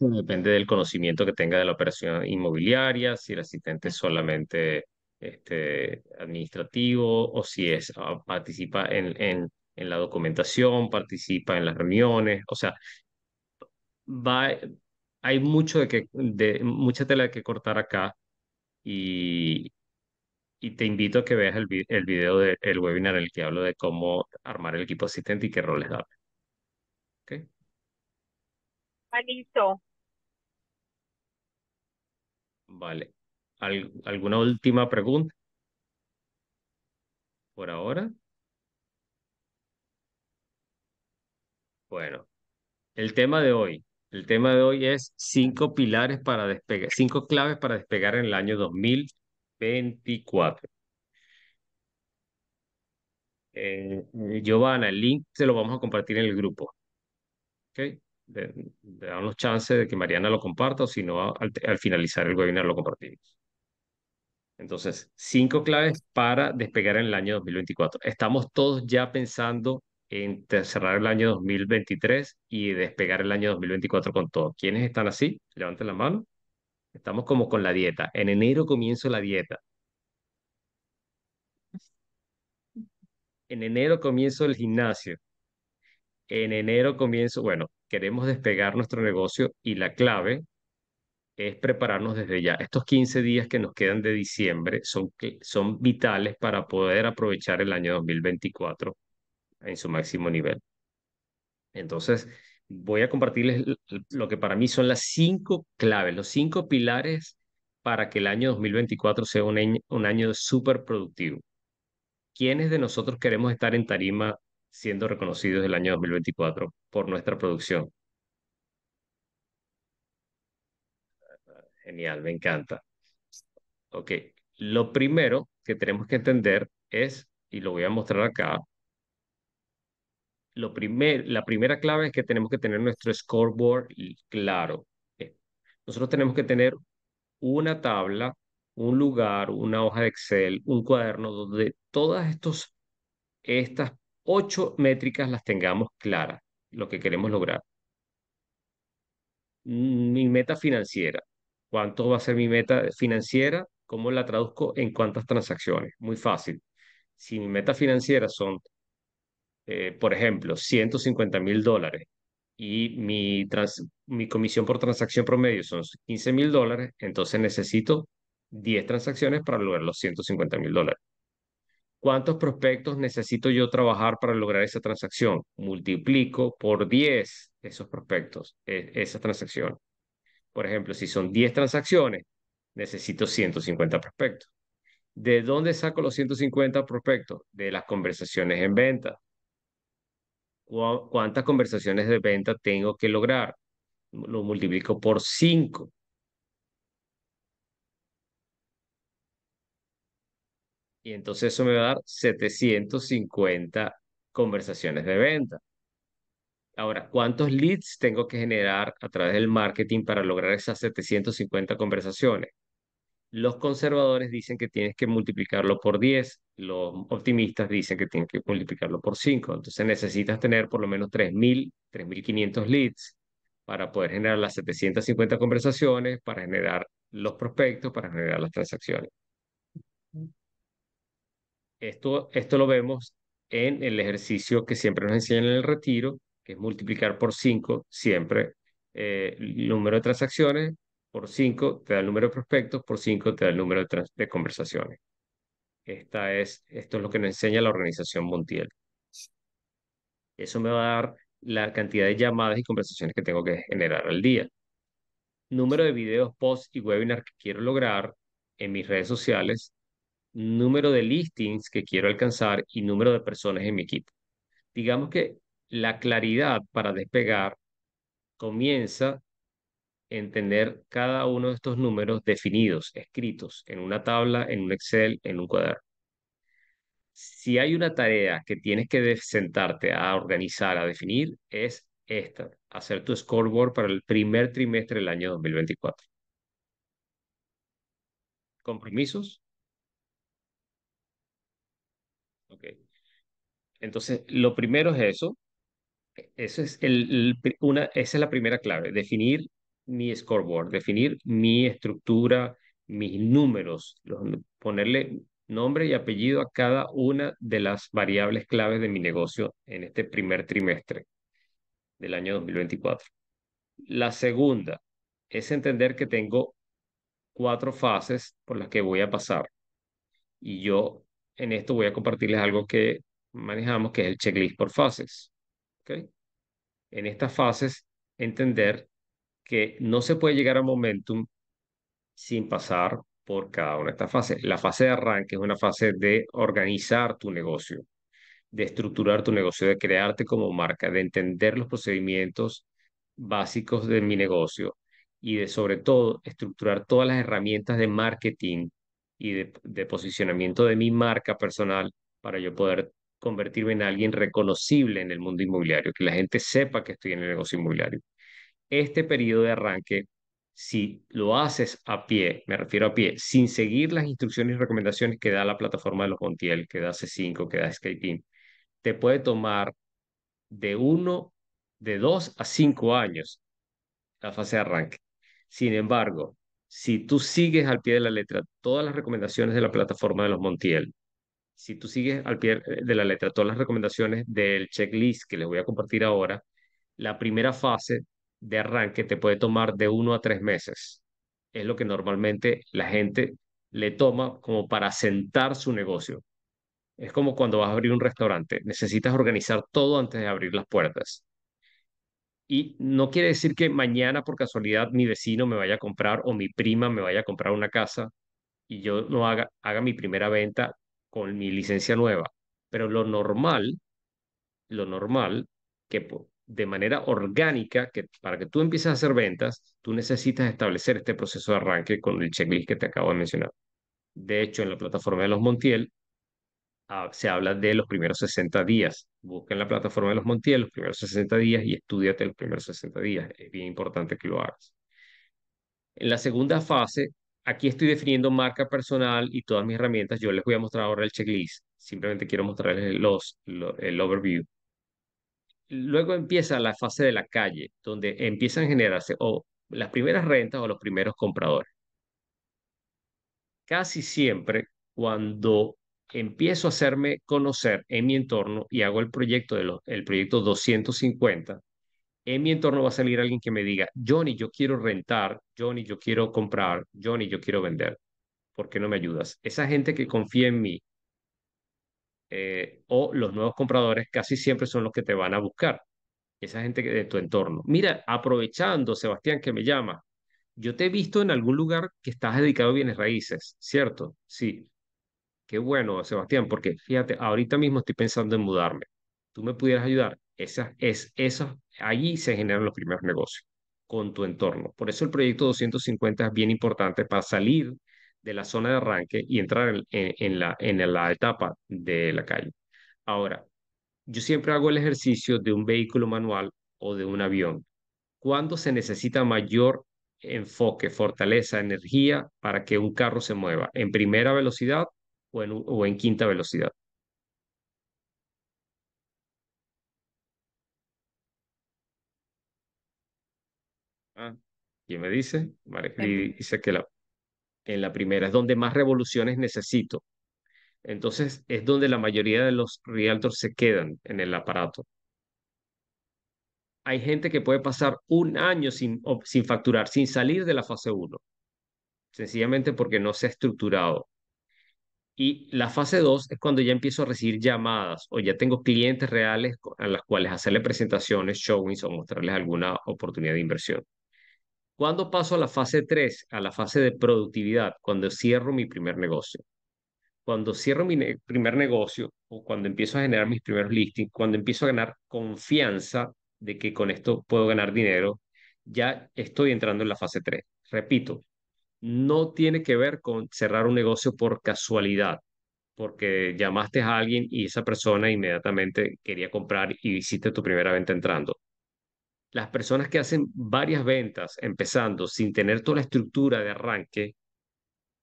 Depende del conocimiento que tenga de la operación inmobiliaria, si el asistente solamente este, administrativo o si es ah, participa en, en, en, la documentación, participa en las reuniones, o sea, va, hay mucho de que, de, mucha tela que cortar acá y, y te invito a que veas el, video del webinar en el que hablo de cómo armar el equipo asistente y qué roles dar. Ah, listo. Vale. ¿Alguna última pregunta? ¿Por ahora? Bueno, el tema de hoy. El tema de hoy es cinco pilares para despegar, cinco claves para despegar en el año 2024. Eh, Giovanna, el link se lo vamos a compartir en el grupo. ¿Ok? Le damos chance de que Mariana lo comparta o si no, al, al finalizar el webinar lo compartimos. Entonces, cinco claves para despegar en el año 2024. Estamos todos ya pensando en cerrar el año 2023 y despegar el año 2024 con todo. ¿Quiénes están así? Levanten la mano. Estamos como con la dieta. En enero comienzo la dieta. En enero comienzo el gimnasio. En enero comienzo, bueno, queremos despegar nuestro negocio y la clave es prepararnos desde ya. Estos 15 días que nos quedan de diciembre son, son vitales para poder aprovechar el año 2024 en su máximo nivel. Entonces, voy a compartirles lo que para mí son las cinco claves, los cinco pilares para que el año 2024 sea un año, un año súper productivo. ¿Quiénes de nosotros queremos estar en tarima siendo reconocidos el año 2024 por nuestra producción? Genial, me encanta. Ok, lo primero que tenemos que entender es, y lo voy a mostrar acá, lo la primera clave es que tenemos que tener nuestro scoreboard claro. Nosotros tenemos que tener una tabla, un lugar, una hoja de Excel, un cuaderno donde todas estos, estas ocho métricas las tengamos claras, lo que queremos lograr. Mi meta financiera, cuánto va a ser mi meta financiera, cómo la traduzco en cuántas transacciones. Muy fácil. Si mi meta financiera son, eh, por ejemplo, 150 mil dólares y mi, mi comisión por transacción promedio son 15 mil dólares, entonces necesito 10 transacciones para lograr los 150 mil dólares. ¿Cuántos prospectos necesito yo trabajar para lograr esa transacción? Multiplico por 10 esos prospectos, e, esa transacción. Por ejemplo, si son 10 transacciones, necesito 150 prospectos. ¿De dónde saco los 150 prospectos? De las conversaciones en venta. ¿Cuántas conversaciones de venta tengo que lograr? Lo multiplico por 5. Y entonces eso me va a dar 750 conversaciones de venta. Ahora, ¿cuántos leads tengo que generar a través del marketing para lograr esas 750 conversaciones? Los conservadores dicen que tienes que multiplicarlo por 10, los optimistas dicen que tienes que multiplicarlo por 5, entonces necesitas tener por lo menos 3.000, 3.500 leads para poder generar las 750 conversaciones, para generar los prospectos, para generar las transacciones. Esto, esto lo vemos en el ejercicio que siempre nos enseñan en el retiro, que es multiplicar por cinco siempre eh, el número de transacciones, por 5 te da el número de prospectos, por 5 te da el número de, conversaciones. Esta es, esto es lo que nos enseña la organización Montiel. Eso me va a dar la cantidad de llamadas y conversaciones que tengo que generar al día. Número de videos, posts y webinars que quiero lograr en mis redes sociales. Número de listings que quiero alcanzar y número de personas en mi equipo. Digamos que la claridad para despegar comienza en tener cada uno de estos números definidos, escritos, en una tabla, en un Excel, en un cuaderno. Si hay una tarea que tienes que sentarte a organizar, a definir, es esta, hacer tu scoreboard para el primer trimestre del año 2024. ¿Compromisos? Ok. Entonces, lo primero es eso, eso es el, una, esa es la primera clave, definir mi scoreboard, definir mi estructura, mis números, ponerle nombre y apellido a cada una de las variables claves de mi negocio en este primer trimestre del año 2024. La segunda es entender que tengo cuatro fases por las que voy a pasar. Y yo en esto voy a compartirles algo que manejamos, que es el checklist por fases. En estas fases, entender que no se puede llegar a momentum sin pasar por cada una de estas fases. La fase de arranque es una fase de organizar tu negocio, de estructurar tu negocio, de crearte como marca, de entender los procedimientos básicos de mi negocio y de sobre todo estructurar todas las herramientas de marketing y de, de posicionamiento de mi marca personal para yo poder convertirme en alguien reconocible en el mundo inmobiliario, que la gente sepa que estoy en el negocio inmobiliario. Este periodo de arranque, si lo haces a pie, me refiero a pie, sin seguir las instrucciones y recomendaciones que da la plataforma de los Montiel, que da C5, que da Skype, te puede tomar de uno, de dos a cinco años la fase de arranque. Sin embargo, si tú sigues al pie de la letra todas las recomendaciones de la plataforma de los Montiel, si tú sigues al pie eh, de la letra todas las recomendaciones del checklist que les voy a compartir ahora, la primera fase de arranque te puede tomar de uno a tres meses. Es lo que normalmente la gente le toma como para sentar su negocio. Es como cuando vas a abrir un restaurante, necesitas organizar todo antes de abrir las puertas. Y no quiere decir que mañana por casualidad mi vecino me vaya a comprar o mi prima me vaya a comprar una casa y yo no haga, haga mi primera venta con mi licencia nueva. Pero lo normal, lo normal, que de manera orgánica, que para que tú empieces a hacer ventas, tú necesitas establecer este proceso de arranque con el checklist que te acabo de mencionar. De hecho, en la plataforma de los Montiel ah, se habla de los primeros 60 días. Busca en la plataforma de los Montiel los primeros 60 días y estudiate los primeros 60 días. Es bien importante que lo hagas. En la segunda fase aquí estoy definiendo marca personal y todas mis herramientas. Yo les voy a mostrar ahora el checklist. Simplemente quiero mostrarles los, el overview. Luego empieza la fase de la calle, donde empiezan a generarse o las primeras rentas o los primeros compradores. Casi siempre cuando empiezo a hacerme conocer en mi entorno y hago el proyecto, de el proyecto 250, en mi entorno va a salir alguien que me diga, Johnny, yo quiero rentar, Johnny, yo quiero comprar, Johnny, yo quiero vender. ¿Por qué no me ayudas? Esa gente que confía en mí eh, o los nuevos compradores casi siempre son los que te van a buscar. Esa gente de tu entorno. Mira, aprovechando, Sebastián, que me llama, yo te he visto en algún lugar que estás dedicado a bienes raíces, ¿cierto? Sí. Qué bueno, Sebastián, porque fíjate, ahorita mismo estoy pensando en mudarme. ¿Tú me pudieras ayudar? Esa, es, eso, allí se generan los primeros negocios con tu entorno. Por eso el proyecto 250 es bien importante para salir de la zona de arranque y entrar en, la, en la etapa de la calle. Ahora, yo siempre hago el ejercicio de un vehículo manual o de un avión. ¿Cuándo se necesita mayor enfoque, fortaleza, energía para que un carro se mueva? ¿En primera velocidad o en quinta velocidad? ¿Quién me dice? María dice que en la primera es donde más revoluciones necesito. Entonces es donde la mayoría de los realtors se quedan en el aparato. Hay gente que puede pasar un año sin, sin facturar, sin salir de la fase 1, sencillamente porque no se ha estructurado. Y la fase 2 es cuando ya empiezo a recibir llamadas o ya tengo clientes reales a las cuales hacerle presentaciones, showings o mostrarles alguna oportunidad de inversión. ¿Cuándo paso a la fase 3, a la fase de productividad? Cuando cierro mi primer negocio. Cuando cierro mi primer negocio o cuando empiezo a generar mis primeros listings, cuando empiezo a ganar confianza de que con esto puedo ganar dinero, ya estoy entrando en la fase 3. Repito, no tiene que ver con cerrar un negocio por casualidad, porque llamaste a alguien y esa persona inmediatamente quería comprar y hiciste tu primera venta entrando las personas que hacen varias ventas, empezando sin tener toda la estructura de arranque,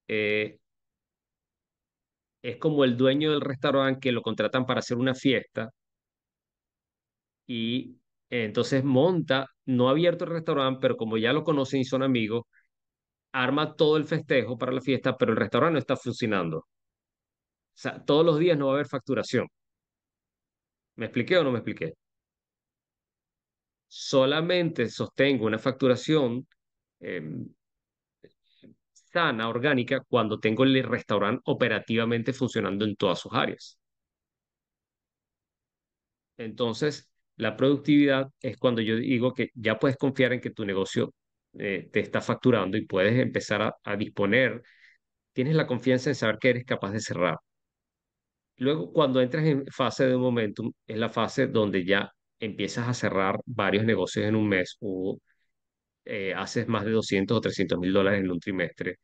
eh, es como el dueño del restaurante que lo contratan para hacer una fiesta y entonces monta, no ha abierto el restaurante, pero como ya lo conocen y son amigos, arma todo el festejo para la fiesta, pero el restaurante no está funcionando. O sea, todos los días no va a haber facturación. ¿Me expliqué o no me expliqué? solamente sostengo una facturación em, sana, orgánica, cuando tengo el restaurante operativamente funcionando en todas sus áreas. Entonces, la productividad es cuando yo digo que ya puedes confiar en que tu negocio eh, te está facturando y puedes empezar a, disponer, tienes la confianza en saber que eres capaz de cerrar. Luego, cuando entras en fase de momentum, es la fase donde ya empiezas a cerrar varios negocios en un mes o eh, haces más de 200 o 300 mil dólares en un trimestre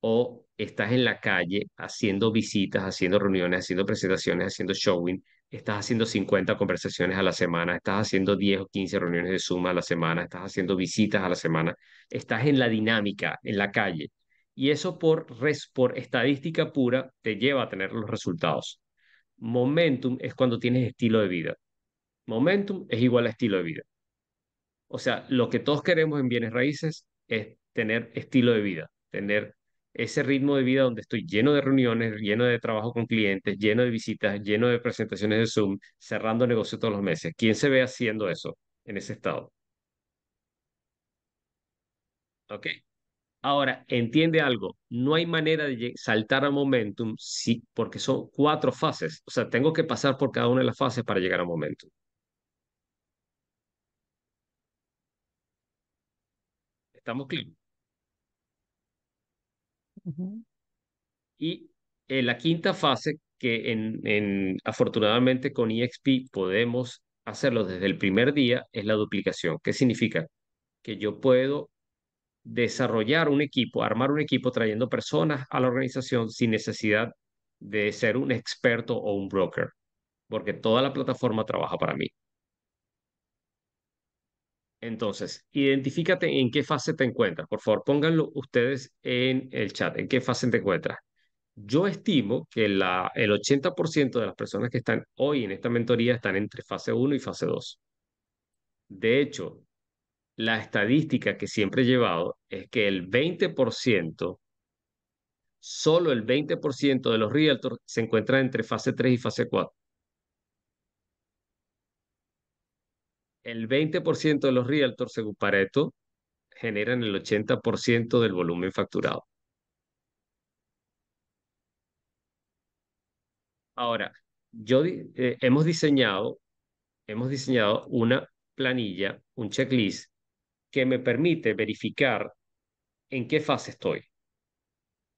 o estás en la calle haciendo visitas, haciendo reuniones, haciendo presentaciones, haciendo showing, estás haciendo 50 conversaciones a la semana, estás haciendo 10 o 15 reuniones de suma a la semana, estás haciendo visitas a la semana, estás en la dinámica, en la calle. Y eso por, por estadística pura te lleva a tener los resultados. Momentum es cuando tienes estilo de vida momentum es igual a estilo de vida. O sea, lo que todos queremos en bienes raíces es tener estilo de vida, tener ese ritmo de vida donde estoy lleno de reuniones, lleno de trabajo con clientes, lleno de visitas, lleno de presentaciones de Zoom, cerrando negocios todos los meses. ¿Quién se ve haciendo eso en ese estado? ¿Ok? Ahora, entiende algo, no hay manera de saltar a momentum sí, porque son cuatro fases. O sea, tengo que pasar por cada una de las fases para llegar a momentum. ¿Estamos Y la quinta fase, que en, afortunadamente con EXP podemos hacerlo desde el primer día, es la duplicación. ¿Qué significa? Que yo puedo desarrollar un equipo, armar un equipo trayendo personas a la organización sin necesidad de ser un experto o un broker, porque toda la plataforma trabaja para mí. Entonces, identifícate en qué fase te encuentras. Por favor, pónganlo ustedes en el chat, en qué fase te encuentras. Yo estimo que el 80% de las personas que están hoy en esta mentoría están entre fase 1 y fase 2. De hecho, la estadística que siempre he llevado es que el 20%, solo el 20% de los realtors se encuentran entre fase 3 y fase 4. el 20% de los realtors, según Pareto, generan el 80% del volumen facturado. Ahora, yo, eh, hemos, diseñado, hemos diseñado una planilla, un checklist, que me permite verificar en qué fase estoy.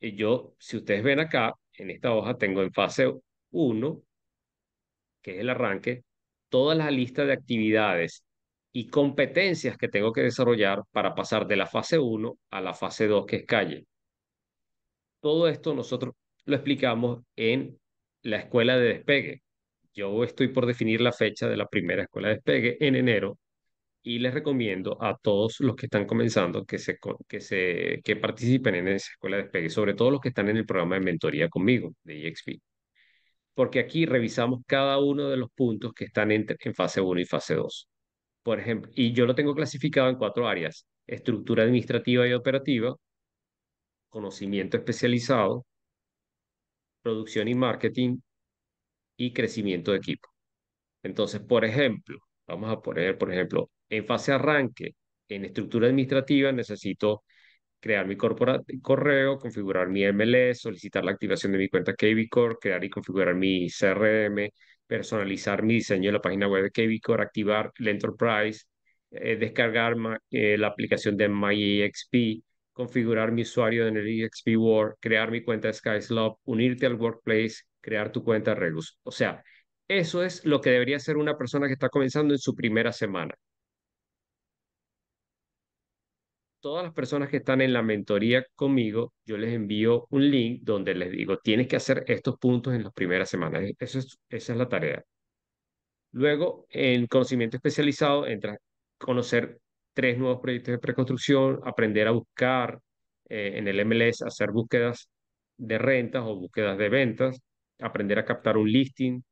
yo, si ustedes ven acá, en esta hoja tengo en fase 1, que es el arranque, toda la lista de actividades y competencias que tengo que desarrollar para pasar de la fase 1 a la fase 2, que es calle. Todo esto nosotros lo explicamos en la escuela de despegue. Yo estoy por definir la fecha de la primera escuela de despegue en enero y les recomiendo a todos los que están comenzando que, se, que, se, que participen en esa escuela de despegue, sobre todo los que están en el programa de mentoría conmigo de EXP porque aquí revisamos cada uno de los puntos que están en, fase 1 y fase 2. Por ejemplo, y yo lo tengo clasificado en cuatro áreas, estructura administrativa y operativa, conocimiento especializado, producción y marketing y crecimiento de equipo. Entonces, por ejemplo, vamos a poner, por ejemplo, en fase arranque, en estructura administrativa necesito crear mi correo, configurar mi MLS, solicitar la activación de mi cuenta Core, crear y configurar mi CRM, personalizar mi diseño de la página web de Core, activar el Enterprise, eh, descargar eh, la aplicación de MyEXP, configurar mi usuario en el EXP World, crear mi cuenta de SkySlope, unirte al Workplace, crear tu cuenta Regus. O sea, eso es lo que debería hacer una persona que está comenzando en su primera semana todas las personas que están en la mentoría conmigo, yo les envío un link donde les digo, tienes que hacer estos puntos en las primeras semanas. E-, eso es, esa es la tarea. Luego, en conocimiento especializado, entra conocer tres nuevos proyectos de preconstrucción, aprender a buscar eh, en el MLS, hacer búsquedas de rentas o búsquedas de ventas, aprender a captar un listing,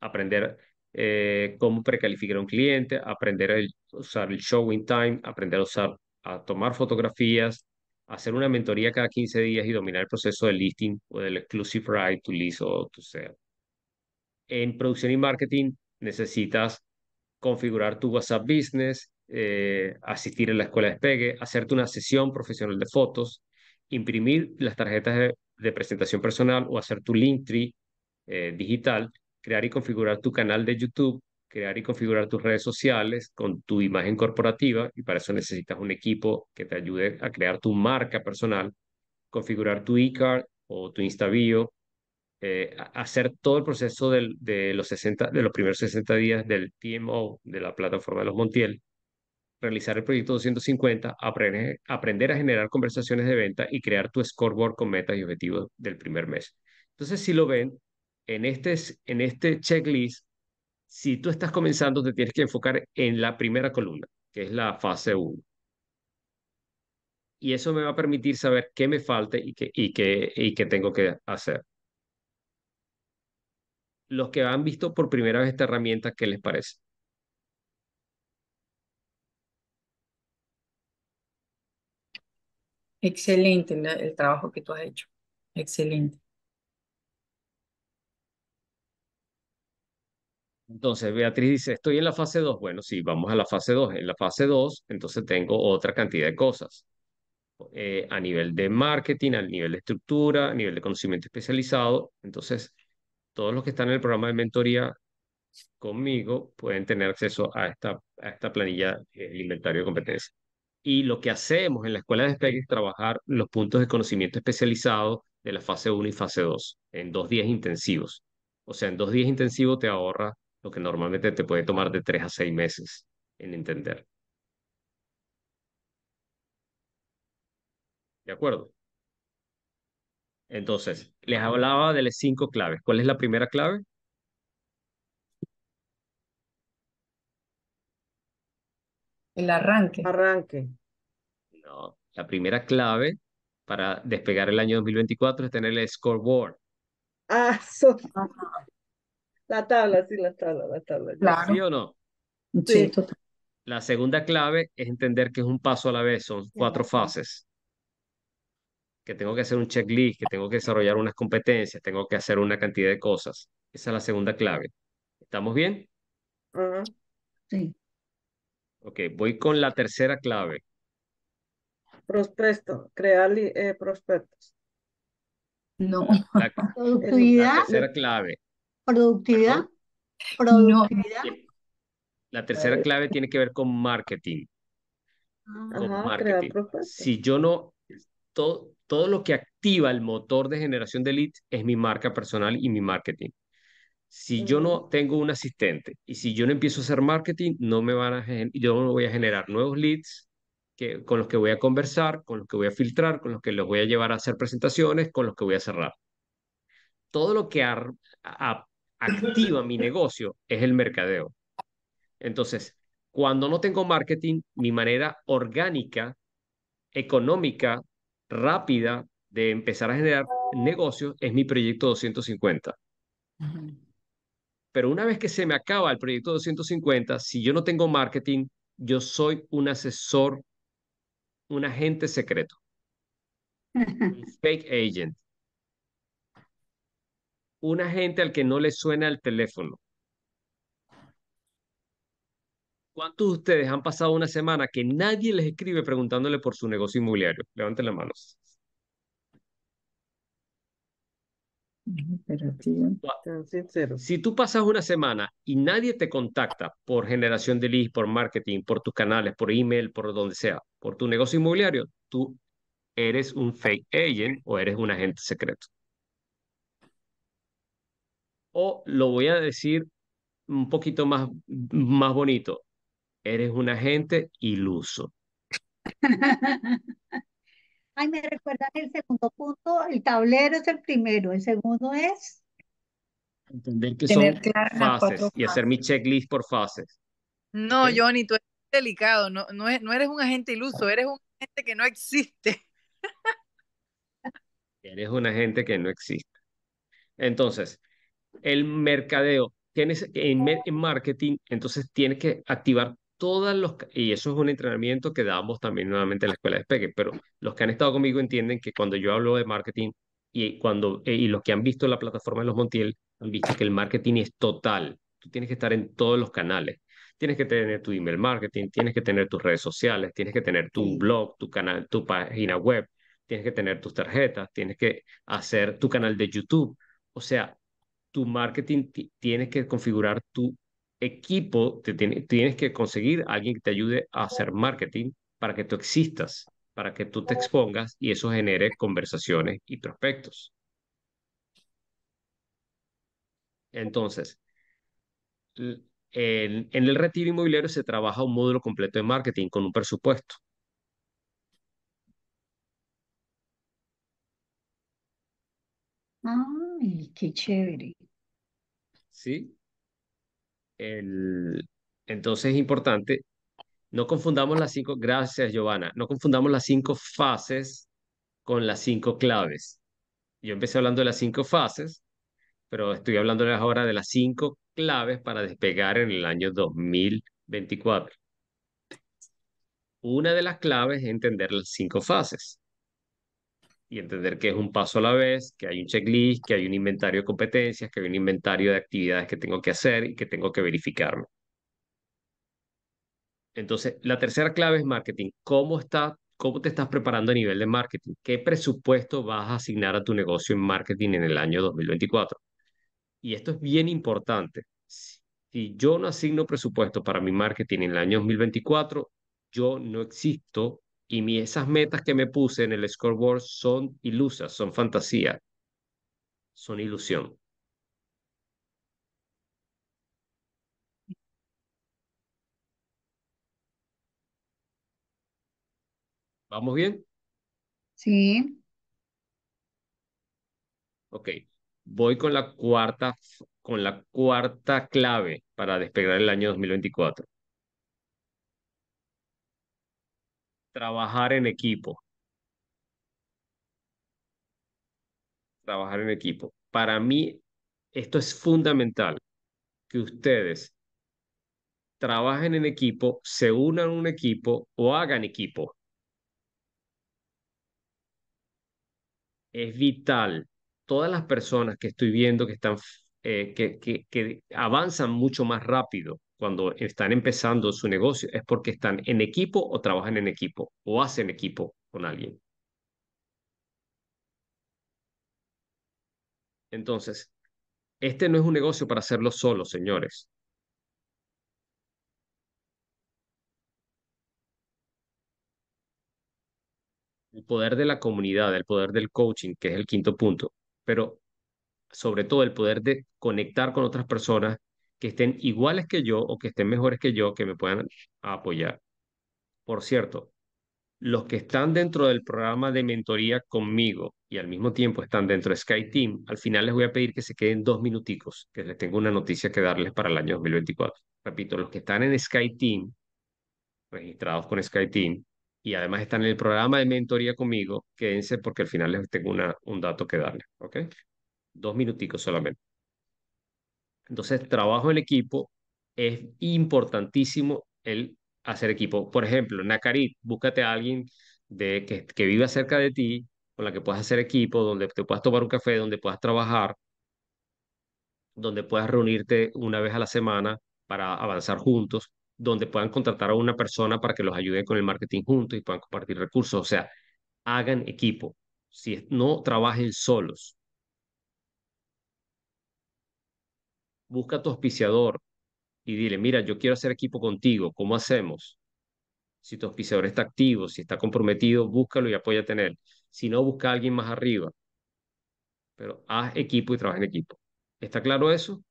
aprender eh, cómo precalificar a un cliente, aprender a usar el showing time, aprender a usar a tomar fotografías, hacer una mentoría cada 15 días y dominar el proceso de listing o del exclusive right to lease o to sell. En producción y marketing necesitas configurar tu WhatsApp Business, eh, asistir a la escuela de despegue, hacerte una sesión profesional de fotos, imprimir las tarjetas de, presentación personal o hacer tu link tree eh, digital, crear y configurar tu canal de YouTube, crear y configurar tus redes sociales con tu imagen corporativa y para eso necesitas un equipo que te ayude a crear tu marca personal, configurar tu e-card o tu InstaBio, eh, hacer todo el proceso de, los 60, de los primeros 60 días del TMO de la plataforma de los Montiel, realizar el proyecto 250, aprender, aprender a generar conversaciones de venta y crear tu scoreboard con metas y objetivos del primer mes. Entonces, si lo ven, en este, en este checklist si tú estás comenzando, te tienes que enfocar en la primera columna, que es la fase 1. Y eso me va a permitir saber qué me falta y qué, y y qué tengo que hacer. Los que han visto por primera vez esta herramienta, ¿qué les parece? Excelente el trabajo que tú has hecho. Excelente. Entonces, Beatriz dice, estoy en la fase 2. Bueno, si vamos a la fase 2. En la fase 2, entonces tengo otra cantidad de cosas. Eh, a nivel de marketing, a nivel de estructura, a nivel de conocimiento especializado. Entonces, todos los que están en el programa de mentoría conmigo pueden tener acceso a esta, a esta planilla, eh, el inventario de competencias. Y lo que hacemos en la escuela de despegue es trabajar los puntos de conocimiento especializado de la fase 1 y fase 2 en dos días intensivos. O sea, en dos días intensivos te ahorras lo que normalmente te puede tomar de tres a seis meses en entender. ¿De acuerdo? Entonces, les hablaba de las cinco claves. ¿Cuál es la primera clave? El arranque. Arranque. No, la primera clave para despegar el año 2024 es tener el scoreboard. Ah, (laughs) La tabla, sí, la tabla, la tabla. ¿Sí o no? Sí, La segunda clave es entender que es un paso a la vez, son cuatro fases. Que tengo que hacer un checklist, que tengo que desarrollar unas competencias, tengo que hacer una cantidad de cosas. Esa es la segunda clave. ¿Estamos bien? Sí. Ok, voy con la tercera clave. Prospecto, crear eh, prospectos. No, la, (laughs) tercera clave. Productividad. Productividad. La tercera clave eh, tiene que ver con marketing. Si yo no, todo, lo que activa el motor de generación de leads es mi marca personal y mi marketing. Si yo no mm. tengo un asistente y si yo no empiezo a hacer marketing, no me van a yo no voy a generar nuevos leads que, con los que voy a conversar, con los que voy a filtrar, con los que los voy a llevar a hacer presentaciones, con los que voy a cerrar. Todo lo que activa mi negocio es el mercadeo. Entonces, cuando no tengo marketing, mi manera orgánica, económica, rápida de empezar a generar negocios es mi proyecto 250. Pero una vez que se me acaba el proyecto 250, si yo no tengo marketing, yo soy un asesor, un agente secreto, (laughs) fake agent un agente al que no le suena el teléfono. ¿Cuántos de ustedes han pasado una semana que nadie les escribe preguntándole por su negocio inmobiliario? Levanten las manos. Si tú pasas una semana y nadie te contacta por generación de leads, por marketing, por tus canales, por email, por donde sea, por tu negocio inmobiliario, tú eres un fake agent o eres un agente secreto. O lo voy a decir un poquito más, más bonito, eres un agente iluso. (laughs) Ay, me recuerdan el segundo punto, el tablero es el primero, el segundo es... Entender que son fases y hacer mi checklist por fases. No, Johnny, tú eres delicado, no, no, no eres un agente iluso, eres un agente que no existe. (laughs) eres un agente que no existe. Entonces, el mercadeo, tienes en, marketing, entonces tienes que activar todas los, y eso es un entrenamiento que damos también nuevamente en la escuela de pegue pero los que han estado conmigo entienden que cuando yo hablo de marketing y, cuando, eh, y los que han visto la plataforma de los Montiel, han visto que el marketing es total, tú tienes que estar en todos los canales. Tienes que tener tu email marketing, tienes que tener tus redes sociales, tienes que tener tu blog, tu canal, tu página web, tienes que tener tus tarjetas, tienes que hacer tu canal de YouTube. O sea, tu marketing tienes que configurar tu equipo, tienes que conseguir alguien que te ayude a hacer marketing para que tú existas, para que tú te expongas y eso genere conversaciones y prospectos. Entonces, en, en, el retiro inmobiliario se trabaja un módulo completo de marketing con un presupuesto. Ay, qué chévere. ¿sí? entonces es importante, no confundamos las cinco, gracias Giovanna, no confundamos las cinco fases con las cinco claves. Yo empecé hablando de las cinco fases, pero estoy hablando ahora de las cinco claves para despegar en el año 2024. Una de las claves es entender las cinco fases y entender que es un paso a la vez, que hay un checklist, que hay un inventario de competencias, que hay un inventario de actividades que tengo que hacer y que tengo que verificarme. Entonces, la tercera clave es marketing. ¿Cómo, está, ¿Cómo te estás preparando a nivel de marketing? ¿Qué presupuesto vas a asignar a tu negocio en marketing en el año 2024? Y esto es bien importante. Si yo no asigno presupuesto para mi marketing en el año 2024, yo no existo y esas metas que me puse en el scoreboard son ilusas, son fantasía, son ilusión. ¿Vamos bien? Sí. Ok. Voy con la cuarta, con la cuarta clave para despegar el año 2024. Trabajar en equipo. Trabajar en equipo. Para mí, esto es fundamental, que ustedes trabajen en equipo, se unan a un equipo o hagan equipo. Es vital. Todas las personas que estoy viendo que están, eh, que, que avanzan mucho más rápido cuando están empezando su negocio es porque están en equipo o trabajan en equipo o hacen equipo con alguien. Entonces, este no es un negocio para hacerlo solo, señores. El poder de la comunidad, el poder del coaching, que es el quinto punto, pero sobre todo el poder de conectar con otras personas que estén iguales que yo o que estén mejores que yo, que me puedan apoyar. Por cierto, los que están dentro del programa de mentoría conmigo y al mismo tiempo están dentro de Sky Team, al final les voy a pedir que se queden dos minuticos, que les tengo una noticia que darles para el año 2024. Repito, los que están en Sky Team, registrados con Sky Team, y además están en el programa de mentoría conmigo, quédense porque al final les tengo una, un dato que darles, ¿ok? Dos minuticos solamente. Entonces, trabajo en equipo es importantísimo el hacer equipo. Por ejemplo, Nacarit, búscate a alguien de, que, que viva cerca de ti, con la que puedas hacer equipo, donde te puedas tomar un café, donde puedas trabajar, donde puedas reunirte una vez a la semana para avanzar juntos, donde puedan contratar a una persona para que los ayude con el marketing juntos y puedan compartir recursos. O sea, hagan equipo. Si no trabajen solos, busca tu auspiciador y dile, mira, yo quiero hacer equipo contigo, ¿cómo hacemos? Si tu auspiciador está activo, si está comprometido, búscalo y apóyate en él. Si no, busca a alguien más arriba. Pero haz equipo y trabaja en equipo. ¿Está claro eso?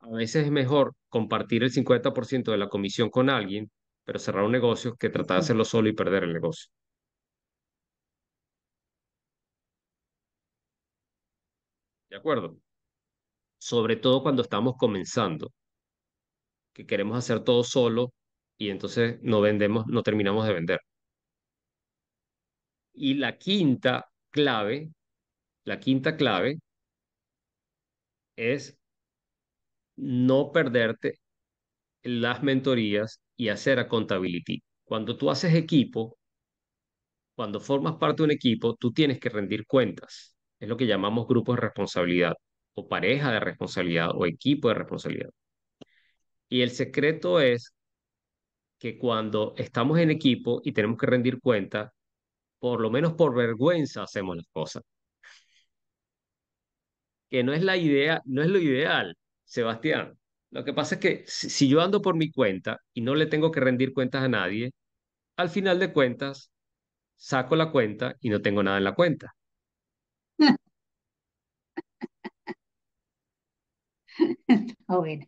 A veces es mejor compartir el 50% de la comisión con alguien, pero cerrar un negocio que tratar de hacerlo solo y perder el negocio. acuerdo? Sobre todo cuando estamos comenzando, que queremos hacer todo solo y entonces no vendemos, no terminamos de vender. Y la quinta clave, la quinta clave es no perderte las mentorías y hacer a contabilidad Cuando tú haces equipo, cuando formas parte de un equipo, tú tienes que rendir cuentas es lo que llamamos grupo de responsabilidad o pareja de responsabilidad o equipo de responsabilidad. Y el secreto es que cuando estamos en equipo y tenemos que rendir cuenta, por lo menos por vergüenza hacemos las cosas. Que no es la idea, no es lo ideal, Sebastián. Lo que pasa es que si yo ando por mi cuenta y no le tengo que rendir cuentas a nadie, al final de cuentas saco la cuenta y no tengo nada en la cuenta. Ah, bueno.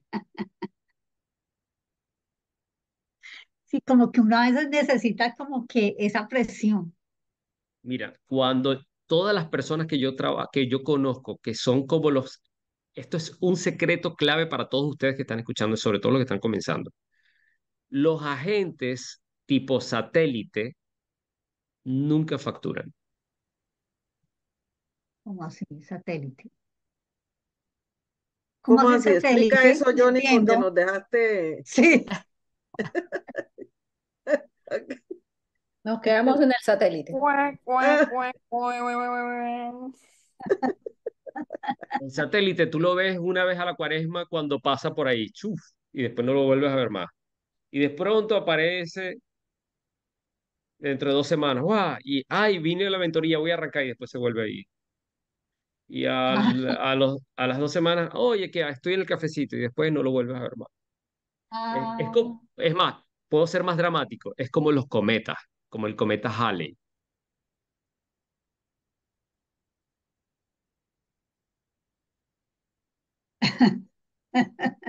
Sí, como que uno a veces necesita como que esa presión. Mira, cuando todas las personas que yo traba, que yo conozco, que son como los, esto es un secreto clave para todos ustedes que están escuchando, sobre todo los que están comenzando. Los agentes tipo satélite nunca facturan. ¿Cómo así? Satélite. ¿Cómo, se Explica eso, Johnny, cuando nos dejaste. Sí. (laughs) Nos quedamos en el satélite. Ah. El satélite, tú lo ves una vez a la cuaresma cuando pasa por ahí, chuf, y después no lo vuelves a ver más. Y de pronto aparece dentro de dos semanas, ¡guau! Y ¡ay! Vine a la mentoría, voy a arrancar y después se vuelve ahí. Y (laughs) a, a las dos semanas, oye, que estoy en el cafecito y después no lo vuelves a ver más. Es, es ah. más, puedo ser más dramático, es como los cometas, como el cometa Halley. (laughs)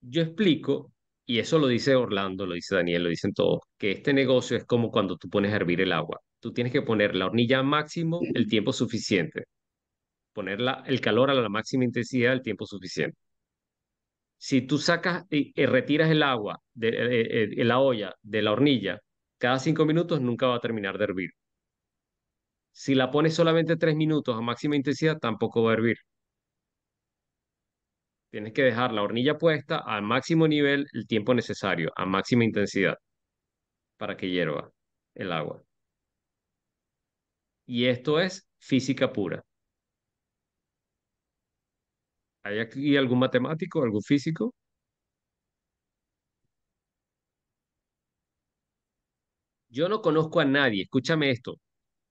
Yo explico y eso lo dice Orlando, lo dice Daniel, lo dicen todos, que este negocio es como cuando tú pones a hervir el agua. Tú tienes que poner la hornilla máximo el tiempo suficiente. Poner el calor a la máxima intensidad el tiempo suficiente. Si tú sacas y, retiras el agua de, eh, eh, eh, la olla, de la hornilla, cada cinco minutos nunca va a terminar de hervir. Si la pones solamente tres minutos a máxima intensidad, tampoco va a hervir tienes que dejar la hornilla puesta al máximo nivel el tiempo necesario, a máxima intensidad, para que hierva el agua. Y esto es física pura. ¿Hay aquí algún matemático, algún físico? Yo no conozco a nadie, escúchame esto,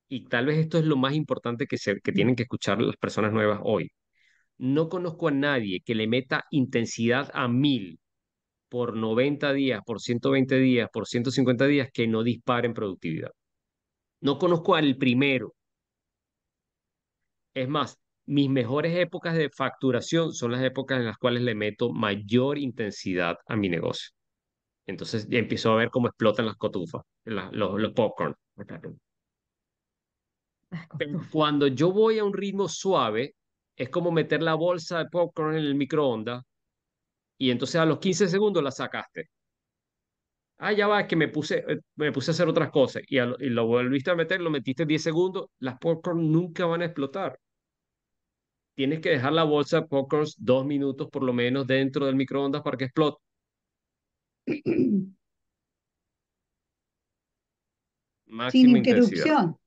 y tal vez esto es lo más importante que, que mm. tienen que escuchar las personas nuevas hoy. No conozco a nadie que le meta intensidad a mil por 90 días, por 120 días, por 150 días que no disparen productividad. No conozco al primero. Es más, mis mejores épocas de facturación son las épocas en las cuales le meto mayor intensidad a mi negocio. Entonces ya empiezo a ver cómo explotan las cotufas, los, popcorn. cuando yo voy a un ritmo suave, es como meter la bolsa de popcorn en el microondas y entonces a los 15 segundos la sacaste. Ah, ya va, es que me puse, eh, me puse a hacer otras cosas y, lo volviste a meter, lo metiste 10 segundos, las popcorn nunca van a explotar. Tienes que dejar la bolsa de popcorn dos minutos por lo menos dentro del microondas para que explote. Sin interrupción.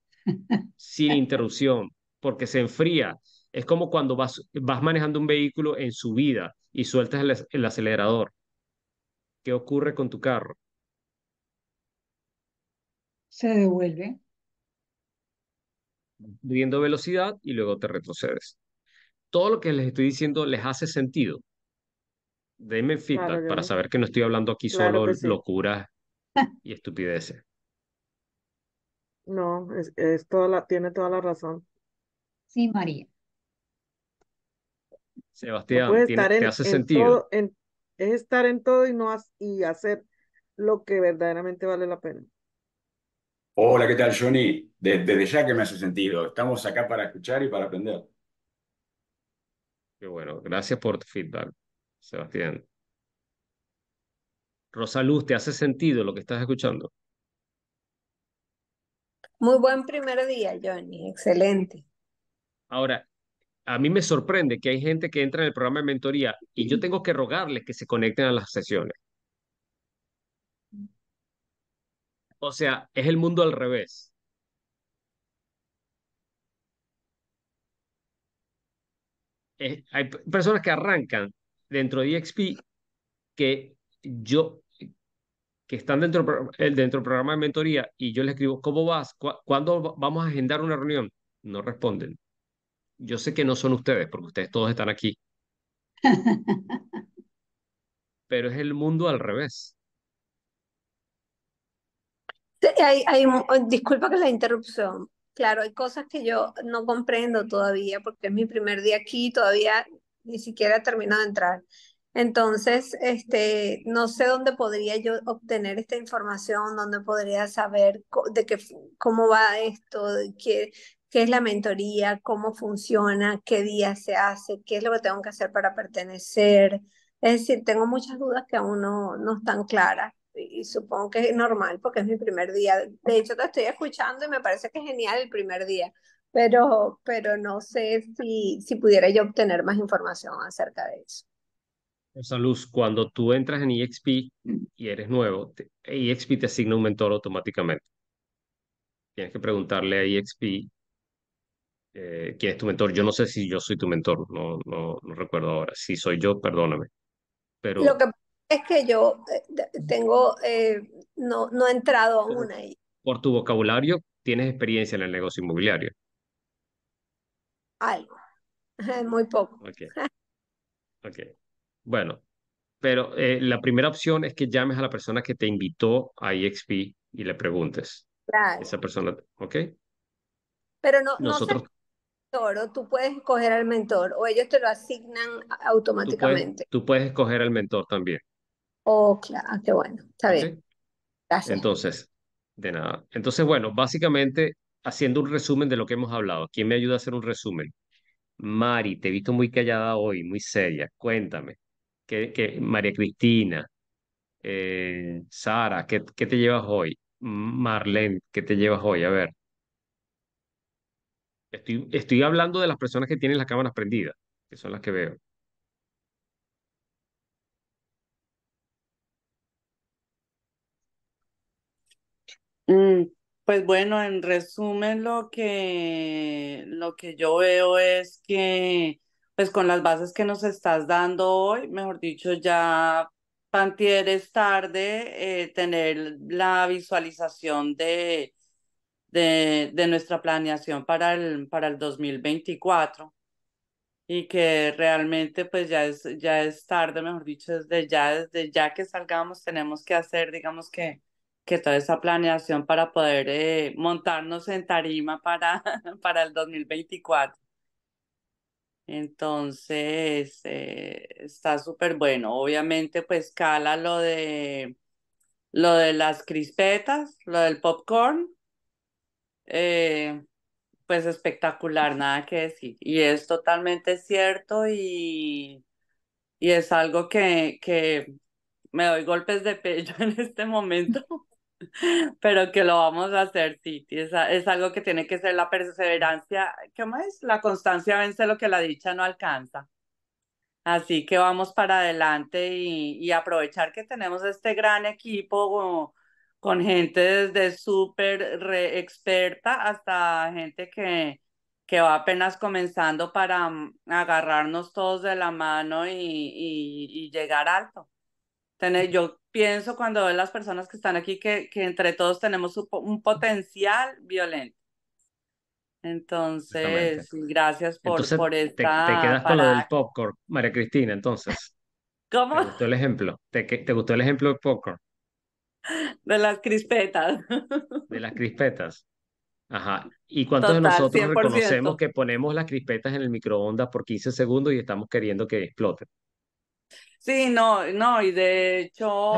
Sin interrupción, porque se enfría. Es como cuando vas, vas manejando un vehículo en subida y sueltas el, acelerador. ¿Qué ocurre con tu carro? Se devuelve. Viendo velocidad y luego te retrocedes. Todo lo que les estoy diciendo les hace sentido. Denme feedback para saber que no estoy hablando aquí solo locuras (laughs) y estupideces. No, es, toda tiene toda la razón. Sí, María. Sebastián, te hace sentido. es estar en todo y, no, hacer lo que verdaderamente vale la pena. Hola, ¿qué tal, Johnny? Desde, ya que me hace sentido. Estamos acá para escuchar y para aprender. Qué bueno. Gracias por tu feedback, Sebastián. Rosa Luz, ¿te hace sentido lo que estás escuchando? Muy buen primer día, Johnny. Excelente. Ahora, a mí me sorprende que hay gente que entra en el programa de mentoría y yo tengo que rogarles que se conecten a las sesiones. O sea, es el mundo al revés. hay personas que arrancan dentro de EXP que yo que están dentro, eh, dentro del programa de mentoría y yo les escribo, ¿cómo vas? ¿Cuándo vamos a agendar una reunión? No responden yo sé que no son ustedes, porque ustedes todos están aquí. (laughs) Pero es el mundo al revés. hay, oh, disculpa que la interrupción. Claro, hay cosas que yo no comprendo todavía porque es mi primer día aquí, todavía ni siquiera he terminado de entrar. Entonces, este, no sé dónde podría yo obtener esta información, dónde podría saber de qué, cómo va esto, de qué, qué es la mentoría, cómo funciona, qué día se hace, qué es lo que tengo que hacer para pertenecer. Es decir, tengo muchas dudas que aún no, no están claras y supongo que es normal porque es mi primer día. De hecho, te estoy escuchando y me parece que es genial el primer día, pero, pero no sé si, si pudiera yo obtener más información acerca de eso. Salud. Luz, cuando tú entras en EXP y eres nuevo, iXp e EXP te asigna un mentor automáticamente. Tienes que preguntarle a EXP eh, quién es tu mentor. Yo no sé si yo soy tu mentor, no, no, recuerdo ahora. Si soy yo, perdóname. Pero... Lo que es que yo eh, tengo, eh, no, no he entrado aún ahí. Por tu vocabulario, ¿tienes experiencia en el negocio inmobiliario? Algo, (laughs) muy poco. Okay. ok, bueno, pero la primera opción es que llames a la persona que te invitó a IXP y le preguntes. Claro. Esa persona, ¿ok? Pero no, Nosotros o tú puedes escoger al mentor o ellos te lo asignan automáticamente. Tú puedes, escoger al mentor también. Oh, claro, ah, qué bueno, está bien. Gracias. Entonces, de nada. Entonces, bueno, básicamente haciendo un resumen de lo que hemos hablado. ¿Quién me ayuda a hacer un resumen? Mari, te he visto muy callada hoy, muy seria. Cuéntame. María Cristina, eh, Sara, ¿qué, ¿qué te llevas hoy? Marlene, ¿qué te llevas hoy? A ver. Estoy, hablando de las personas que tienen las cámaras prendidas, que son las que veo. Mm, pues bueno, en resumen, lo que, lo que yo veo es que, pues con las bases que nos estás dando hoy, mejor dicho, ya Pantier es tarde eh, tener la visualización de, de, nuestra planeación para el, para el 2024 y que realmente pues ya es, ya es tarde, mejor dicho, desde ya, desde ya que salgamos tenemos que hacer, digamos que, que toda esa planeación para poder eh, montarnos en tarima para, (laughs) para el 2024. Entonces, eh, está súper bueno. Obviamente, pues cala lo de, lo de las crispetas, lo del popcorn, eh, pues espectacular, nada que decir. Y es totalmente cierto y, y es algo que, que me doy golpes de pecho (laughs) en este momento, pero que lo vamos a hacer, Titi, Es, algo que tiene que ser la perseverancia, ¿qué más? La constancia vence lo que la dicha no alcanza. Así que vamos para adelante y, y aprovechar que tenemos este gran equipo con gente desde súper experta hasta gente que, que va apenas comenzando para mm, agarrarnos todos de la mano y, y, llegar alto. Tener, yo pienso cuando veo las personas que están aquí que, que entre todos tenemos un, potencial violento. Entonces, gracias por, por esta. Te, quedas con lo del popcorn, María Cristina, entonces. ¿Cómo? ¿Te gustó el ejemplo? ¿Te, te gustó el ejemplo del popcorn? (laughs) de las crispetas. De las crispetas. Ajá. ¿Y cuántos de nosotros reconocemos que ponemos las crispetas en el microondas por 15 segundos y estamos queriendo que exploten? Sí, no, no, y de hecho,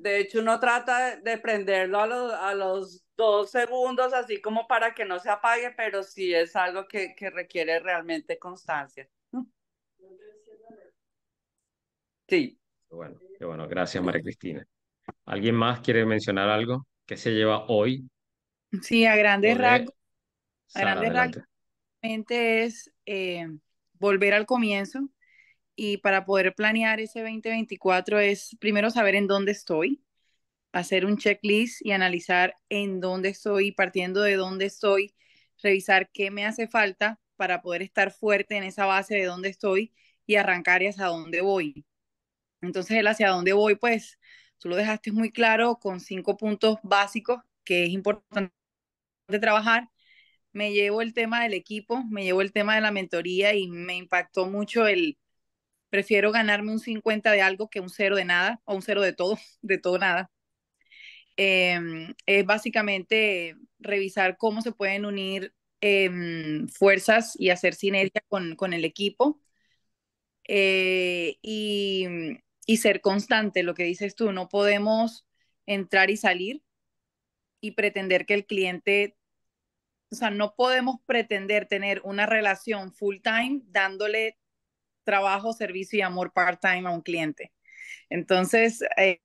de hecho uno trata de prenderlo a los, a los dos segundos, así como para que no se apague, pero sí es algo que, que requiere realmente constancia. (laughs) Sí. Bueno, qué bueno, gracias María Cristina. ¿Alguien más quiere mencionar algo? que se lleva hoy? Sí, a grandes rasgos. A grandes rasgos es eh, volver al comienzo y para poder planear ese 2024 es primero saber en dónde estoy, hacer un checklist y analizar en dónde estoy, partiendo de dónde estoy, revisar qué me hace falta para poder estar fuerte en esa base de dónde estoy y arrancar y hacia dónde voy. Entonces, el hacia dónde voy, pues Tú lo dejaste muy claro con cinco puntos básicos que es importante trabajar. Me llevo el tema del equipo, me llevo el tema de la mentoría y me impactó mucho el, prefiero ganarme un 50 de algo que un cero de nada o un cero de todo, (laughs) de todo nada. Em, es básicamente revisar cómo se pueden unir em, fuerzas y hacer sinergia con, con el equipo. Eh, y y ser constante, lo que dices tú, no podemos entrar y salir y pretender que el cliente, o sea, no podemos pretender tener una relación full time dándole trabajo, servicio y amor part time a un cliente. Entonces, eh,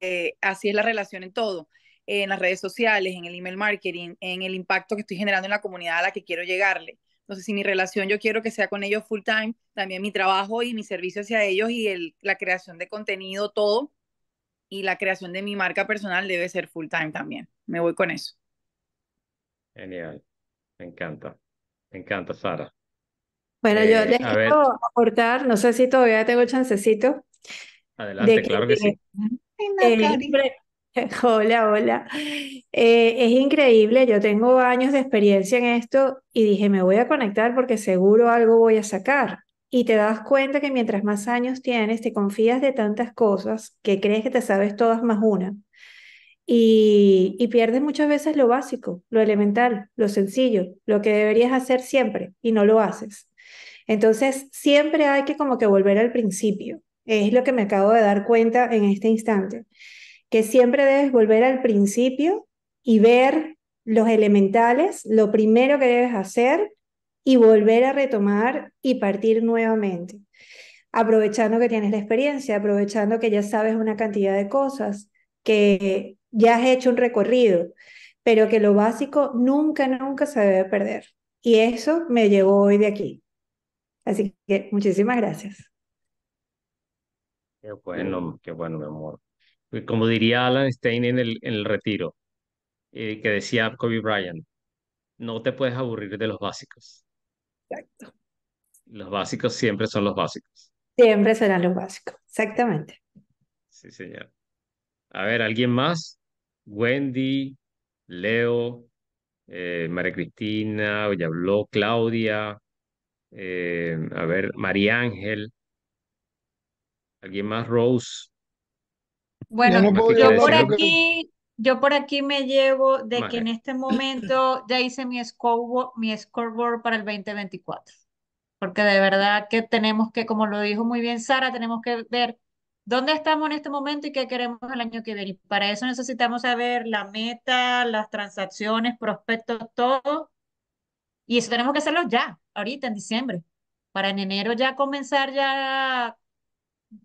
eh, así es la relación en todo, en las redes sociales, en el email marketing, en el impacto que estoy generando en la comunidad a la que quiero llegarle. Entonces, si mi relación yo quiero que sea con ellos full time, también mi trabajo y mi servicio hacia ellos y el, la creación de contenido, todo, y la creación de mi marca personal debe ser full time también. Me voy con eso. Genial, me encanta, me encanta, Sara. Bueno, yo eh, les quiero aportar, no sé si todavía tengo chancecito. Adelante, claro que, sí. (laughs) Eh, (laughs) Hola, hola. Eh, es increíble, yo tengo años de experiencia en esto y dije, me voy a conectar porque seguro algo voy a sacar. Y te das cuenta que mientras más años tienes, te confías de tantas cosas que crees que te sabes todas más una. Y, y pierdes muchas veces lo básico, lo elemental, lo sencillo, lo que deberías hacer siempre y no lo haces. Entonces, siempre hay que como que volver al principio. Es lo que me acabo de dar cuenta en este instante que siempre debes volver al principio y ver los elementales, lo primero que debes hacer y volver a retomar y partir nuevamente, aprovechando que tienes la experiencia, aprovechando que ya sabes una cantidad de cosas, que ya has hecho un recorrido, pero que lo básico nunca, nunca se debe perder. Y eso me llevó hoy de aquí. Así que muchísimas gracias. Qué bueno, qué bueno, mi amor. Eh, como diría Alan Stein en el, retiro, eh, que decía Kobe Bryant, no te puedes aburrir de los básicos. Exacto. Los básicos siempre son los básicos. Siempre serán los básicos, exactamente. Sí, señor. A ver, ¿alguien más? Wendy, Leo, eh, María Cristina, ya habló Claudia, a ver, María Ángel, ¿alguien más? Rose. Bueno, yo por aquí, yo por aquí me llevo de que en este momento ya hice mi scoreboard, mi scoreboard para el 2024. Porque de verdad que tenemos que, como lo dijo muy bien Sara, tenemos que ver dónde estamos en este momento y qué queremos el año que viene. Y para eso necesitamos saber la meta, las transacciones, prospectos, todo. Y eso tenemos que hacerlo ya, ahorita, en diciembre. Para en enero ya comenzar ya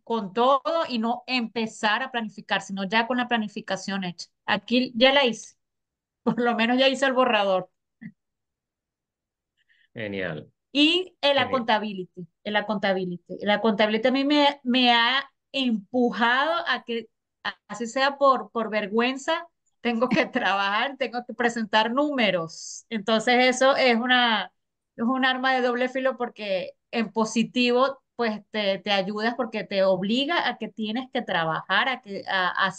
con todo y no empezar a planificar, sino ya con la planificación hecha. Aquí ya la hice, (laughs) por lo menos ya hice el borrador. Genial. Y el contabilidad. La contabilidad la contabilidad a mí me, me ha empujado a que, así sea por, por vergüenza, tengo que (laughs) trabajar, tengo que presentar números. Entonces eso es una, es un arma de doble filo porque en positivo pues te, te, ayudas porque te obliga a que tienes que trabajar, a, que, a,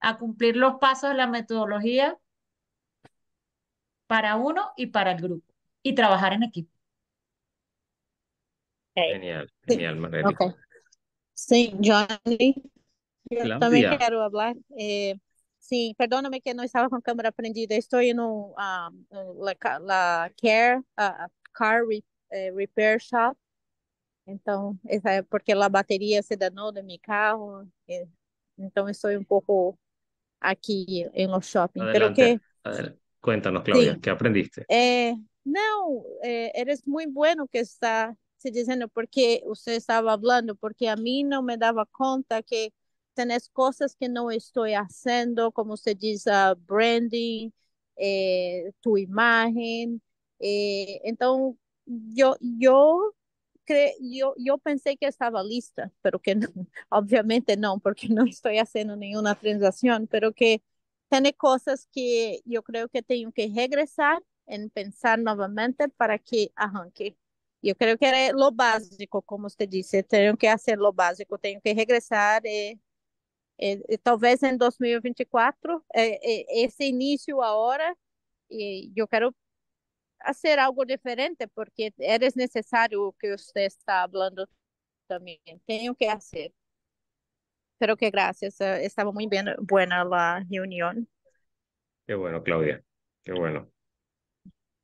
a, cumplir los pasos de la metodología para uno y para el grupo y trabajar en equipo. Genial, genial, Margarita. Sí, Johnny, también quiero hablar. Eh, sí, perdóname que no estaba con cámara prendida, estoy en un, um, la, la, Care, uh, Car eh, Repair Shop Então, é porque a bateria se danou do meu carro, então estou um pouco aqui em los shopping. Adelante. que... Cuéntanos, Claudia, sí. ¿qué aprendiste? Eh, não, eh, eres muito bueno que está se dizendo porque você estava falando, porque a mim não me dava conta que tem as coisas que não estou fazendo, como se diz, uh, ah, branding, eh, tu imagem. Eh, então, eu, eu cre... eu, eu pensei que estava lista, pero que não, (laughs) obviamente não, porque não estou fazendo nenhuma transação, pero que tem coisas que eu creio que tenho que regressar em pensar novamente para que arranque. Eu creio que era lo básico, como você disse, tenho que fazer lo básico, tenho que regressar e, eh, e, eh, e eh, talvez em 2024, e, esse início agora, e eu quero hacer algo diferente porque eres necesario que usted está hablando también. Tengo que hacer. Pero que gracias. Eh, estaba muy bien, buena la reunión. Qué bueno, Claudia. Qué bueno.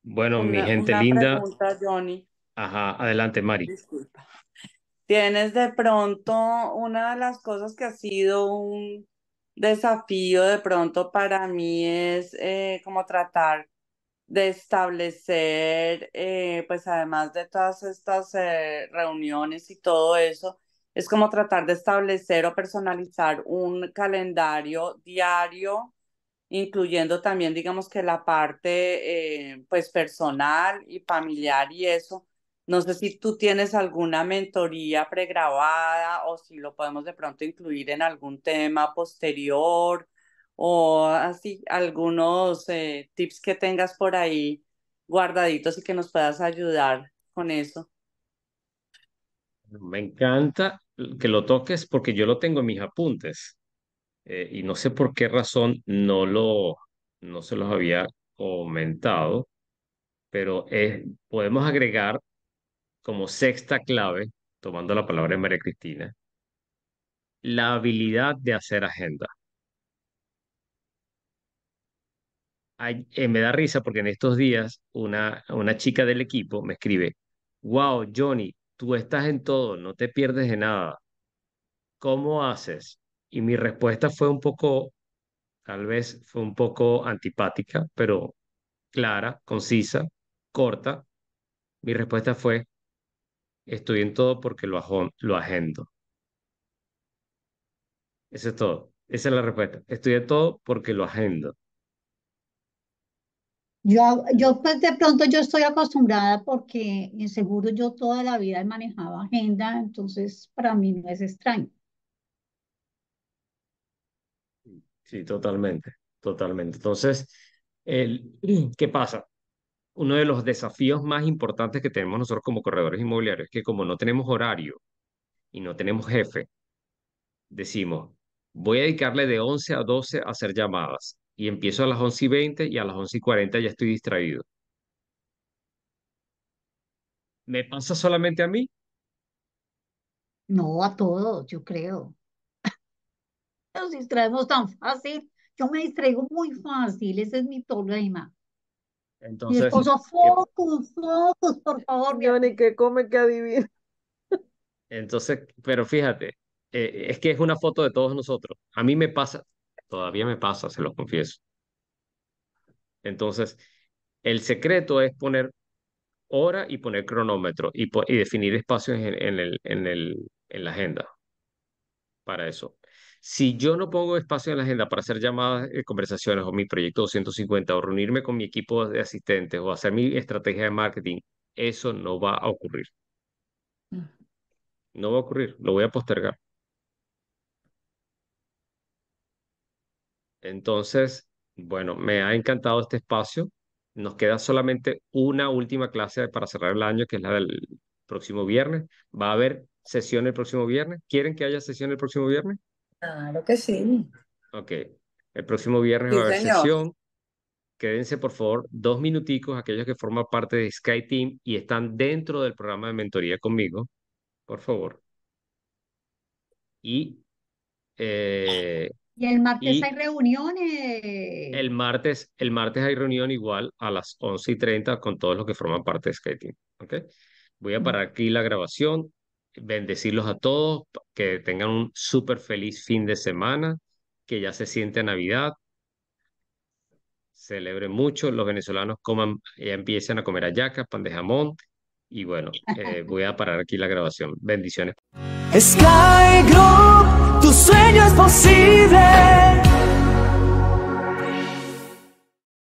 Bueno, mi gente linda. Johnny. Ajá, adelante, Mari. Disculpa. ¿Tienes de pronto una de las cosas que ha sido un desafío de pronto para mí es cómo eh, como tratar de establecer, eh, pues además de todas estas eh, reuniones y todo eso, es como tratar de establecer o personalizar un calendario diario, incluyendo también, digamos que la parte, eh, pues personal y familiar y eso. No sé si tú tienes alguna mentoría pregrabada o si lo podemos de pronto incluir en algún tema posterior o así algunos eh, tips que tengas por ahí guardaditos y que nos puedas ayudar con eso. Me encanta que lo toques porque yo lo tengo en mis apuntes eh, y no sé por qué razón no lo no se los había comentado, pero es, eh, podemos agregar como sexta clave, tomando la palabra de María Cristina, la habilidad de hacer agenda. Eh, me da risa porque en estos días una, una chica del equipo me escribe, wow, Johnny, tú estás en todo, no te pierdes de nada. ¿Cómo haces? Y mi respuesta fue un poco, tal vez fue un poco antipática, pero clara, concisa, corta. Mi respuesta fue, estoy en todo porque lo, lo agendo. Eso es todo. Esa es la respuesta. Estoy en todo porque lo agendo. Yo, yo pues de pronto yo estoy acostumbrada porque seguro yo toda la vida he manejado agenda, entonces para mí no es extraño. Sí, totalmente, totalmente. Entonces, el, (clears throat) ¿qué pasa? Uno de los desafíos más importantes que tenemos nosotros como corredores inmobiliarios es que como no tenemos horario y no tenemos jefe, decimos, voy a dedicarle de 11 a 12 a hacer llamadas y empiezo a las 11 y 20 y a las 11 y 40 ya estoy distraído. ¿Me pasa solamente a mí? No, a todos, yo creo. Nos distraemos tan fácil. Yo me distraigo muy fácil, ese es mi problema. Entonces, mi esposo, focus, focus, por favor. come que adivina. Entonces, pero fíjate, eh, es que es una foto de todos nosotros. A mí me pasa, Todavía me pasa, se los confieso. Entonces, el secreto es poner hora y poner cronómetro y, y definir espacios en, la agenda para eso. Si yo no pongo espacio en la agenda para hacer llamadas, eh, conversaciones o mi proyecto 250 o reunirme con mi equipo de asistentes o hacer mi estrategia de marketing, eso no va a ocurrir. Mm. No va a ocurrir, lo voy a postergar. Entonces, bueno, me ha encantado este espacio. Nos queda solamente una última clase para cerrar el año, que es la del próximo viernes. ¿Va a haber sesión el próximo viernes? ¿Quieren que haya sesión el próximo viernes? Claro que sí. Ok. El próximo viernes va a haber sesión. Quédense, por favor, dos minuticos, aquellos que forman parte de Sky Team y están dentro del programa de mentoría conmigo, por favor. Y eh, y el martes hay reuniones. El martes, el martes hay reunión igual a las 11 y 30 con todos los que forman parte de Skating. ¿okay? Voy a parar aquí la grabación, bendecirlos a todos, que tengan un súper feliz fin de semana, que ya se siente Navidad. Celebren mucho, los venezolanos coman, ya empiezan a comer ayacas, pan de jamón. Y bueno, eh, (laughs) voy a parar aquí la grabación. Bendiciones sueño es posible.